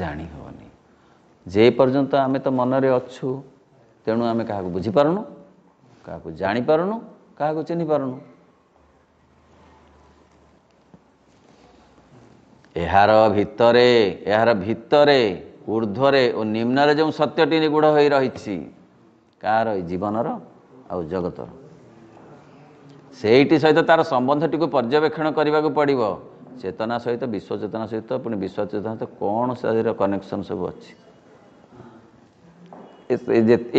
ଜାଣି ହେବନି ପର୍ଯ୍ୟନ୍ତ ଆମେ ତ ମନରେ ଅଛୁ ତେଣୁ ଆମେ କାହାକୁ ବୁଝିପାରୁନୁ କାହାକୁ ଜାଣିପାରୁନୁ କାହାକୁ ଚିହ୍ନିପାରୁନୁ ଏହାର ଭିତରେ ଏହାର ଭିତରେ ଉର୍ଦ୍ଧ୍ୱରେ ଓ ନିମ୍ନରେ ଯେଉଁ ସତ୍ୟଟି ନିଗୁଢ଼ ହୋଇ ରହିଛି କାହାର ଏଇ ଜୀବନର ଆଉ ଜଗତର ସେଇଟି ସହିତ ତାର ସମ୍ବନ୍ଧଟିକୁ ପର୍ଯ୍ୟବେକ୍ଷଣ କରିବାକୁ ପଡ଼ିବ ଚେତନା ସହିତ ବିଶ୍ୱଚେତନା ସହିତ ପୁଣି ବିଶ୍ୱଚେତନା ସହିତ କ'ଣ ସେଥିରେ କନେକ୍ସନ୍ ସବୁ ଅଛି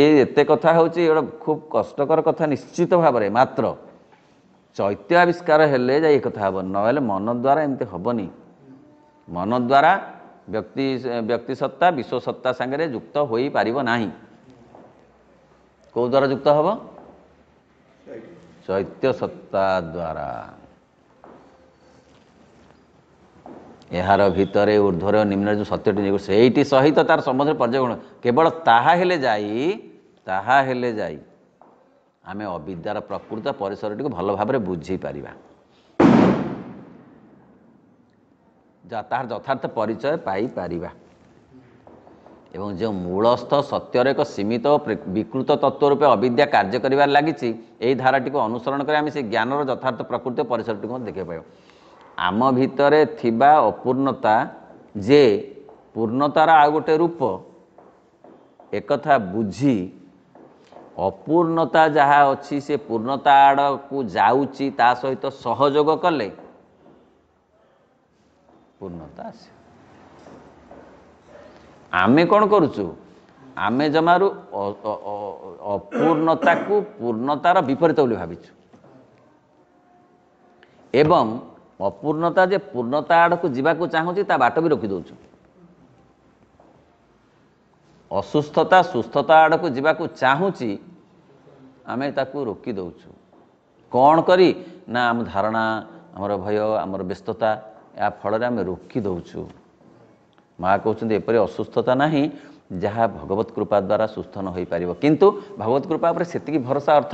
ଏ ଏତେ କଥା ହେଉଛି ଗୋଟେ ଖୁବ୍ କଷ୍ଟକର କଥା ନିଶ୍ଚିତ ଭାବରେ ମାତ୍ର ଚୈତ୍ୟ ଆବିଷ୍କାର ହେଲେ ଯାଇ ଏ କଥା ହେବ ନହେଲେ ମନ ଦ୍ୱାରା ଏମିତି ହେବନି ମନ ଦ୍ୱାରା ବ୍ୟକ୍ତି ବ୍ୟକ୍ତି ବ୍ୟକ୍ତିସତ୍ତା ବିଶ୍ୱସତ୍ତା ସାଙ୍ଗରେ ଯୁକ୍ତ ହୋଇପାରିବ ନାହିଁ କେଉଁ ଦ୍ୱାରା ଯୁକ୍ତ ହେବ ચૈત્ય સત્તા દ્વારા ଏହାର ଭିତରେ ଉର୍ଦ୍ଧ୍ୱରେ ନିମ୍ନରେ ଯେଉଁ ସତ୍ୟଟି ନେଇ ସେଇଟି ସହିତ ତାର ସମ୍ବନ୍ଧରେ ପର୍ଯ୍ୟବେକ୍ଷଣ କେବଳ ତାହା ହେଲେ ଯାଇ ତାହା ହେଲେ ଯାଇ ଆମେ ଅବିଦ୍ୟାର ପ୍ରକୃତ ପରିସରଟିକୁ ଭଲ ଭାବରେ ବୁଝିପାରିବା ତାହାର ଯଥାର୍ଥ ପରିଚୟ ପାଇପାରିବା ଏବଂ ଯେଉଁ ମୂଳସ୍ଥ ସତ୍ୟର ଏକ ସୀମିତ ଓ ବିକୃତ ତତ୍ତ୍ୱ ରୂପେ ଅବିଦ୍ୟା କାର୍ଯ୍ୟ କରିବାରେ ଲାଗିଛି ଏହି ଧାରାଟିକୁ ଅନୁସରଣ କରି ଆମେ ସେ ଜ୍ଞାନର ଯଥାର୍ଥ ପ୍ରକୃତି ପରିସରଟିକୁ ମଧ୍ୟ ଦେଖିବା ପାଇବ ଆମ ଭିତରେ ଥିବା ଅପୂର୍ଣ୍ଣତା ଯେ ପୂର୍ଣ୍ଣତାର ଆଉ ଗୋଟେ ରୂପ ଏକଥା ବୁଝି ଅପୂର୍ଣ୍ଣତା ଯାହା ଅଛି ସେ ପୂର୍ଣ୍ଣତା ଆଡ଼କୁ ଯାଉଛି ତା ସହିତ ସହଯୋଗ କଲେ ପୂର୍ଣ୍ଣତା ଆସିବ ଆମେ କ'ଣ କରୁଛୁ ଆମେ ଜମାରୁ ଅପୂର୍ଣ୍ଣତାକୁ ପୂର୍ଣ୍ଣତାର ବିପରୀତ ବୋଲି ଭାବିଛୁ ଏବଂ ଅପୂର୍ଣ୍ଣତା ଯେ ପୂର୍ଣ୍ଣତା ଆଡ଼କୁ ଯିବାକୁ ଚାହୁଁଛି ତା ବାଟ ବି ଦେଉଛୁ ଅସୁସ୍ଥତା ସୁସ୍ଥତା ଆଡ଼କୁ ଯିବାକୁ ଚାହୁଁଛି ଆମେ ତାକୁ ରୋକି ଦେଉଛୁ କ'ଣ କରି ନା ଆମ ଧାରଣା ଆମର ଭୟ ଆମର ବ୍ୟସ୍ତତା ଏହା ଫଳରେ ଆମେ ରୋକି ଦେଉଛୁ ମା କହୁଛନ୍ତି ଏପରି ଅସୁସ୍ଥତା ନାହିଁ ଯାହା ଭଗବତ କୃପା ଦ୍ୱାରା ସୁସ୍ଥ ନ ହୋଇପାରିବ କିନ୍ତୁ ଭଗବତ କୃପା ଉପରେ ସେତିକି ଭରସା ଅର୍ଥ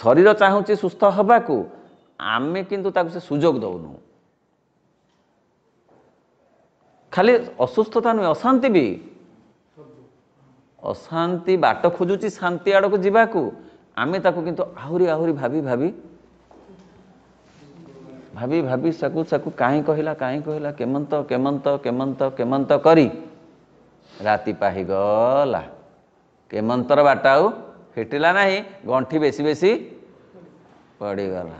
ଶରୀର ଚାହୁଁଛି ସୁସ୍ଥ ହେବାକୁ ଆମେ କିନ୍ତୁ ତାକୁ ସେ ସୁଯୋଗ ଦେଉନୁ ଖାଲି ଅସୁସ୍ଥତା ନୁହେଁ ଅଶାନ୍ତି ବି ଅଶାନ୍ତି ବାଟ ଖୋଜୁଛି ଶାନ୍ତି ଆଡ଼କୁ ଯିବାକୁ ଆମେ ତାକୁ କିନ୍ତୁ ଆହୁରି ଆହୁରି ଭାବି ଭାବି ଭାବି ଭାବି ସାକୁ ସାକୁ କାହିଁ କହିଲା କାହିଁ କହିଲା କେମନ୍ତ କେମନ୍ତ କେମନ୍ତ କେମନ୍ତ କରି ରାତି ପାହିଗଲା କେମନ୍ତର ବାଟ ଆଉ ଫିଟିଲା ନାହିଁ ଗଣ୍ଠି ବେଶୀ ବେଶୀ ପଡ଼ିଗଲା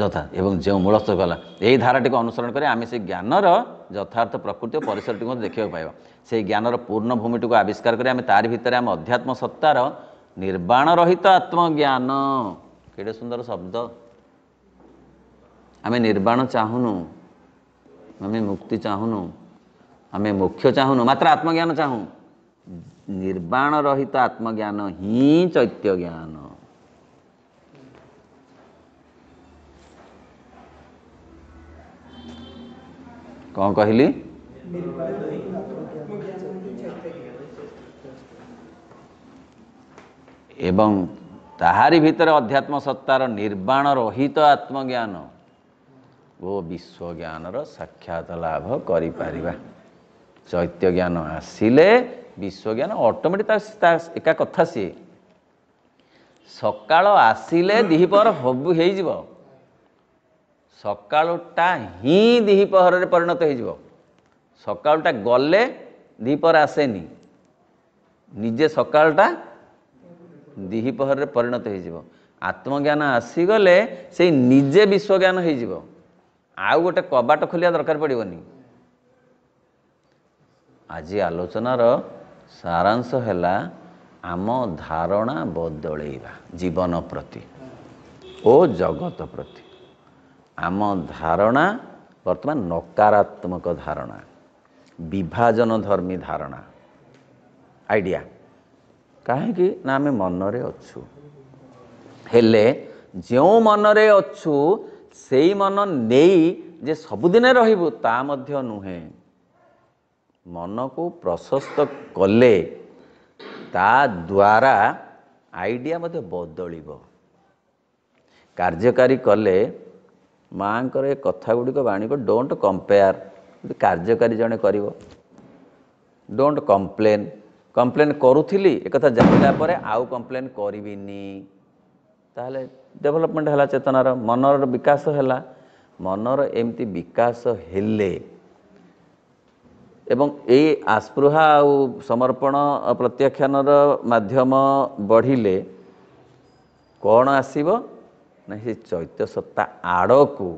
ଯଥା ଏବଂ ଯେଉଁ ମୂଳସ୍ଥ ଗଲା ଏହି ଧାରାଟିକୁ ଅନୁସରଣ କରି ଆମେ ସେ ଜ୍ଞାନର ଯଥାର୍ଥ ପ୍ରକୃତି ଓ ପରିସରଟିକୁ ମଧ୍ୟ ଦେଖିବାକୁ ପାଇବା ସେହି ଜ୍ଞାନର ପୂର୍ଣ୍ଣ ଭୂମିଟିକୁ ଆବିଷ୍କାର କରି ଆମେ ତାରି ଭିତରେ ଆମ ଅଧ୍ୟାତ୍ମ ସତ୍ତାର ନିର୍ବାଣ ରହିତ ଆତ୍ମଜ୍ଞାନ କେଡ଼େ ସୁନ୍ଦର ଶବ୍ଦ ଆମେ ନିର୍ବାଣ ଚାହୁଁନୁ ଆମେ ମୁକ୍ତି ଚାହୁଁନୁ ଆମେ ମୋକ୍ଷ ଚାହୁଁନୁ ମାତ୍ର ଆତ୍ମଜ୍ଞାନ ଚାହୁଁ ନିର୍ବାଣ ରହିତ ଆତ୍ମଜ୍ଞାନ ହିଁ ଚୈତ୍ୟ ଜ୍ଞାନ କ'ଣ କହିଲି ଏବଂ ତାହାରି ଭିତରେ ଅଧ୍ୟାତ୍ମ ସତ୍ତାର ନିର୍ବାଣ ରହିତ ଆତ୍ମଜ୍ଞାନ ଓ ବିଶ୍ୱ ଜ୍ଞାନର ସାକ୍ଷାତ ଲାଭ କରିପାରିବା ଚୈତ୍ୟ ଜ୍ଞାନ ଆସିଲେ ବିଶ୍ୱଜ୍ଞାନ ଅଟୋମେଟିକ୍ ତା ଏକା କଥା ସିଏ ସକାଳ ଆସିଲେ ପହର ହବୁ ହେଇଯିବ ସକାଳଟା ହିଁ ଦିହିପହରରେ ପରିଣତ ହେଇଯିବ ସକାଳଟା ଗଲେ ଦିହିପହର ଆସେନି ନିଜେ ସକାଳଟା ଦିହି ପହରରେ ପରିଣତ ହୋଇଯିବ ଆତ୍ମଜ୍ଞାନ ଆସିଗଲେ ସେଇ ନିଜେ ବିଶ୍ୱଜ୍ଞାନ ହୋଇଯିବ ଆଉ ଗୋଟେ କବାଟ ଖୋଲିବା ଦରକାର ପଡ଼ିବନି ଆଜି ଆଲୋଚନାର ସାରାଂଶ ହେଲା ଆମ ଧାରଣା ବଦଳେଇବା ଜୀବନ ପ୍ରତି ଓ ଜଗତ ପ୍ରତି ଆମ ଧାରଣା ବର୍ତ୍ତମାନ ନକାରାତ୍ମକ ଧାରଣା ବିଭାଜନ ଧର୍ମୀ ଧାରଣା ଆଇଡ଼ିଆ କାହିଁକି ନା ଆମେ ମନରେ ଅଛୁ ହେଲେ ଯେଉଁ ମନରେ ଅଛୁ ସେଇ ମନ ନେଇ ଯେ ସବୁଦିନେ ରହିବୁ ତା ମଧ୍ୟ ନୁହେଁ ମନକୁ ପ୍ରଶସ୍ତ କଲେ ତା ଦ୍ୱାରା ଆଇଡ଼ିଆ ମଧ୍ୟ ବଦଳିବ କାର୍ଯ୍ୟକାରୀ କଲେ ମାଆଙ୍କର ଏ କଥାଗୁଡ଼ିକ ବାଣିବ ଡୋଣ୍ଟ କମ୍ପେୟାର କିନ୍ତୁ କାର୍ଯ୍ୟକାରୀ ଜଣେ କରିବ ଡୋଣ୍ଟ କମ୍ପ୍ଲେନ୍ କମ୍ପ୍ଲେନ୍ କରୁଥିଲି ଏକଥା ଜାଣିଲା ପରେ ଆଉ କମ୍ପ୍ଲେନ୍ କରିବିନି ତାହେଲେ ଡେଭଲପମେଣ୍ଟ ହେଲା ଚେତନାର ମନର ବିକାଶ ହେଲା ମନର ଏମିତି ବିକାଶ ହେଲେ ଏବଂ ଏଇ ଆସ୍ପୃହା ଆଉ ସମର୍ପଣ ପ୍ରତ୍ୟାଖ୍ୟାନର ମାଧ୍ୟମ ବଢ଼ିଲେ କ'ଣ ଆସିବ ନା ସେ ଚୈତ୍ୟସତ୍ତା ଆଡ଼କୁ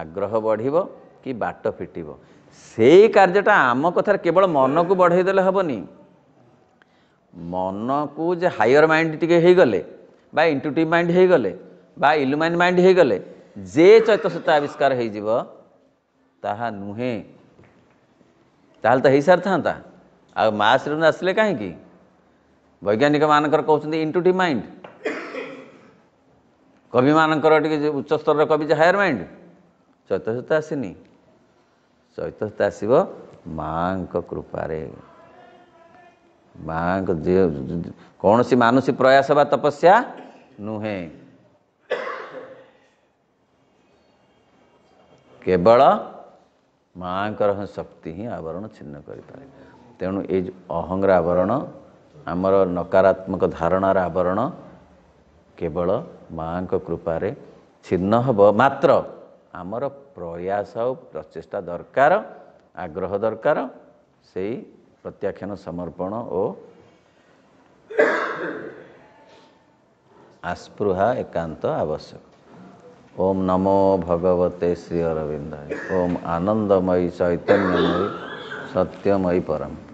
ଆଗ୍ରହ ବଢ଼ିବ କି ବାଟ ଫିଟିବ ସେଇ କାର୍ଯ୍ୟଟା ଆମ କଥାରେ କେବଳ ମନକୁ ବଢ଼େଇଦେଲେ ହେବନି ମନକୁ ଯେ ହାୟର ମାଇଣ୍ଡ ଟିକେ ହେଇଗଲେ ବା ଇଣ୍ଟୁଟିଭ୍ ମାଇଣ୍ଡ ହେଇଗଲେ ବା ଇଲୁମାଇନ୍ ମାଇଣ୍ଡ ହେଇଗଲେ ଯେ ଚୈତସତ୍ୟ ଆବିଷ୍କାର ହେଇଯିବ ତାହା ନୁହେଁ ତାହେଲେ ତ ହେଇସାରିଥାନ୍ତା ଆଉ ମାସ୍ରୁ ଆସିଲେ କାହିଁକି ବୈଜ୍ଞାନିକମାନଙ୍କର କହୁଛନ୍ତି ଇଣ୍ଟୁଟିଭ୍ ମାଇଣ୍ଡ କବିମାନଙ୍କର ଟିକେ ଉଚ୍ଚସ୍ତରର କବି ଯେ ହାୟର ମାଇଣ୍ଡ ଚୈତସତ୍ୟ ଆସିନି ଚୈତସତ୍ୟ ଆସିବ ମାଙ୍କ କୃପାରେ ମାଙ୍କ କୌଣସି ମାନସିକ ପ୍ରୟାସ ବା ତପସ୍ୟା ନୁହେଁ କେବଳ ମାଙ୍କର ହିଁ ଶକ୍ତି ହିଁ ଆବରଣ ଛିନ୍ନ କରିପାରେ ତେଣୁ ଏ ଅହଙ୍ଗର ଆବରଣ ଆମର ନକାରାତ୍ମକ ଧାରଣାର ଆବରଣ କେବଳ ମାଙ୍କ କୃପାରେ ଛିନ୍ନ ହେବ ମାତ୍ର ଆମର ପ୍ରୟାସ ଆଉ ପ୍ରଚେଷ୍ଟା ଦରକାର ଆଗ୍ରହ ଦରକାର ସେଇ प्रत्याख्यान समर्पण और आस्पृहा एकांत आवश्यक ओम नमो भगवते श्री अरविंदाय ओम आनंदमयी चैतन्यमयी सत्यमयी परम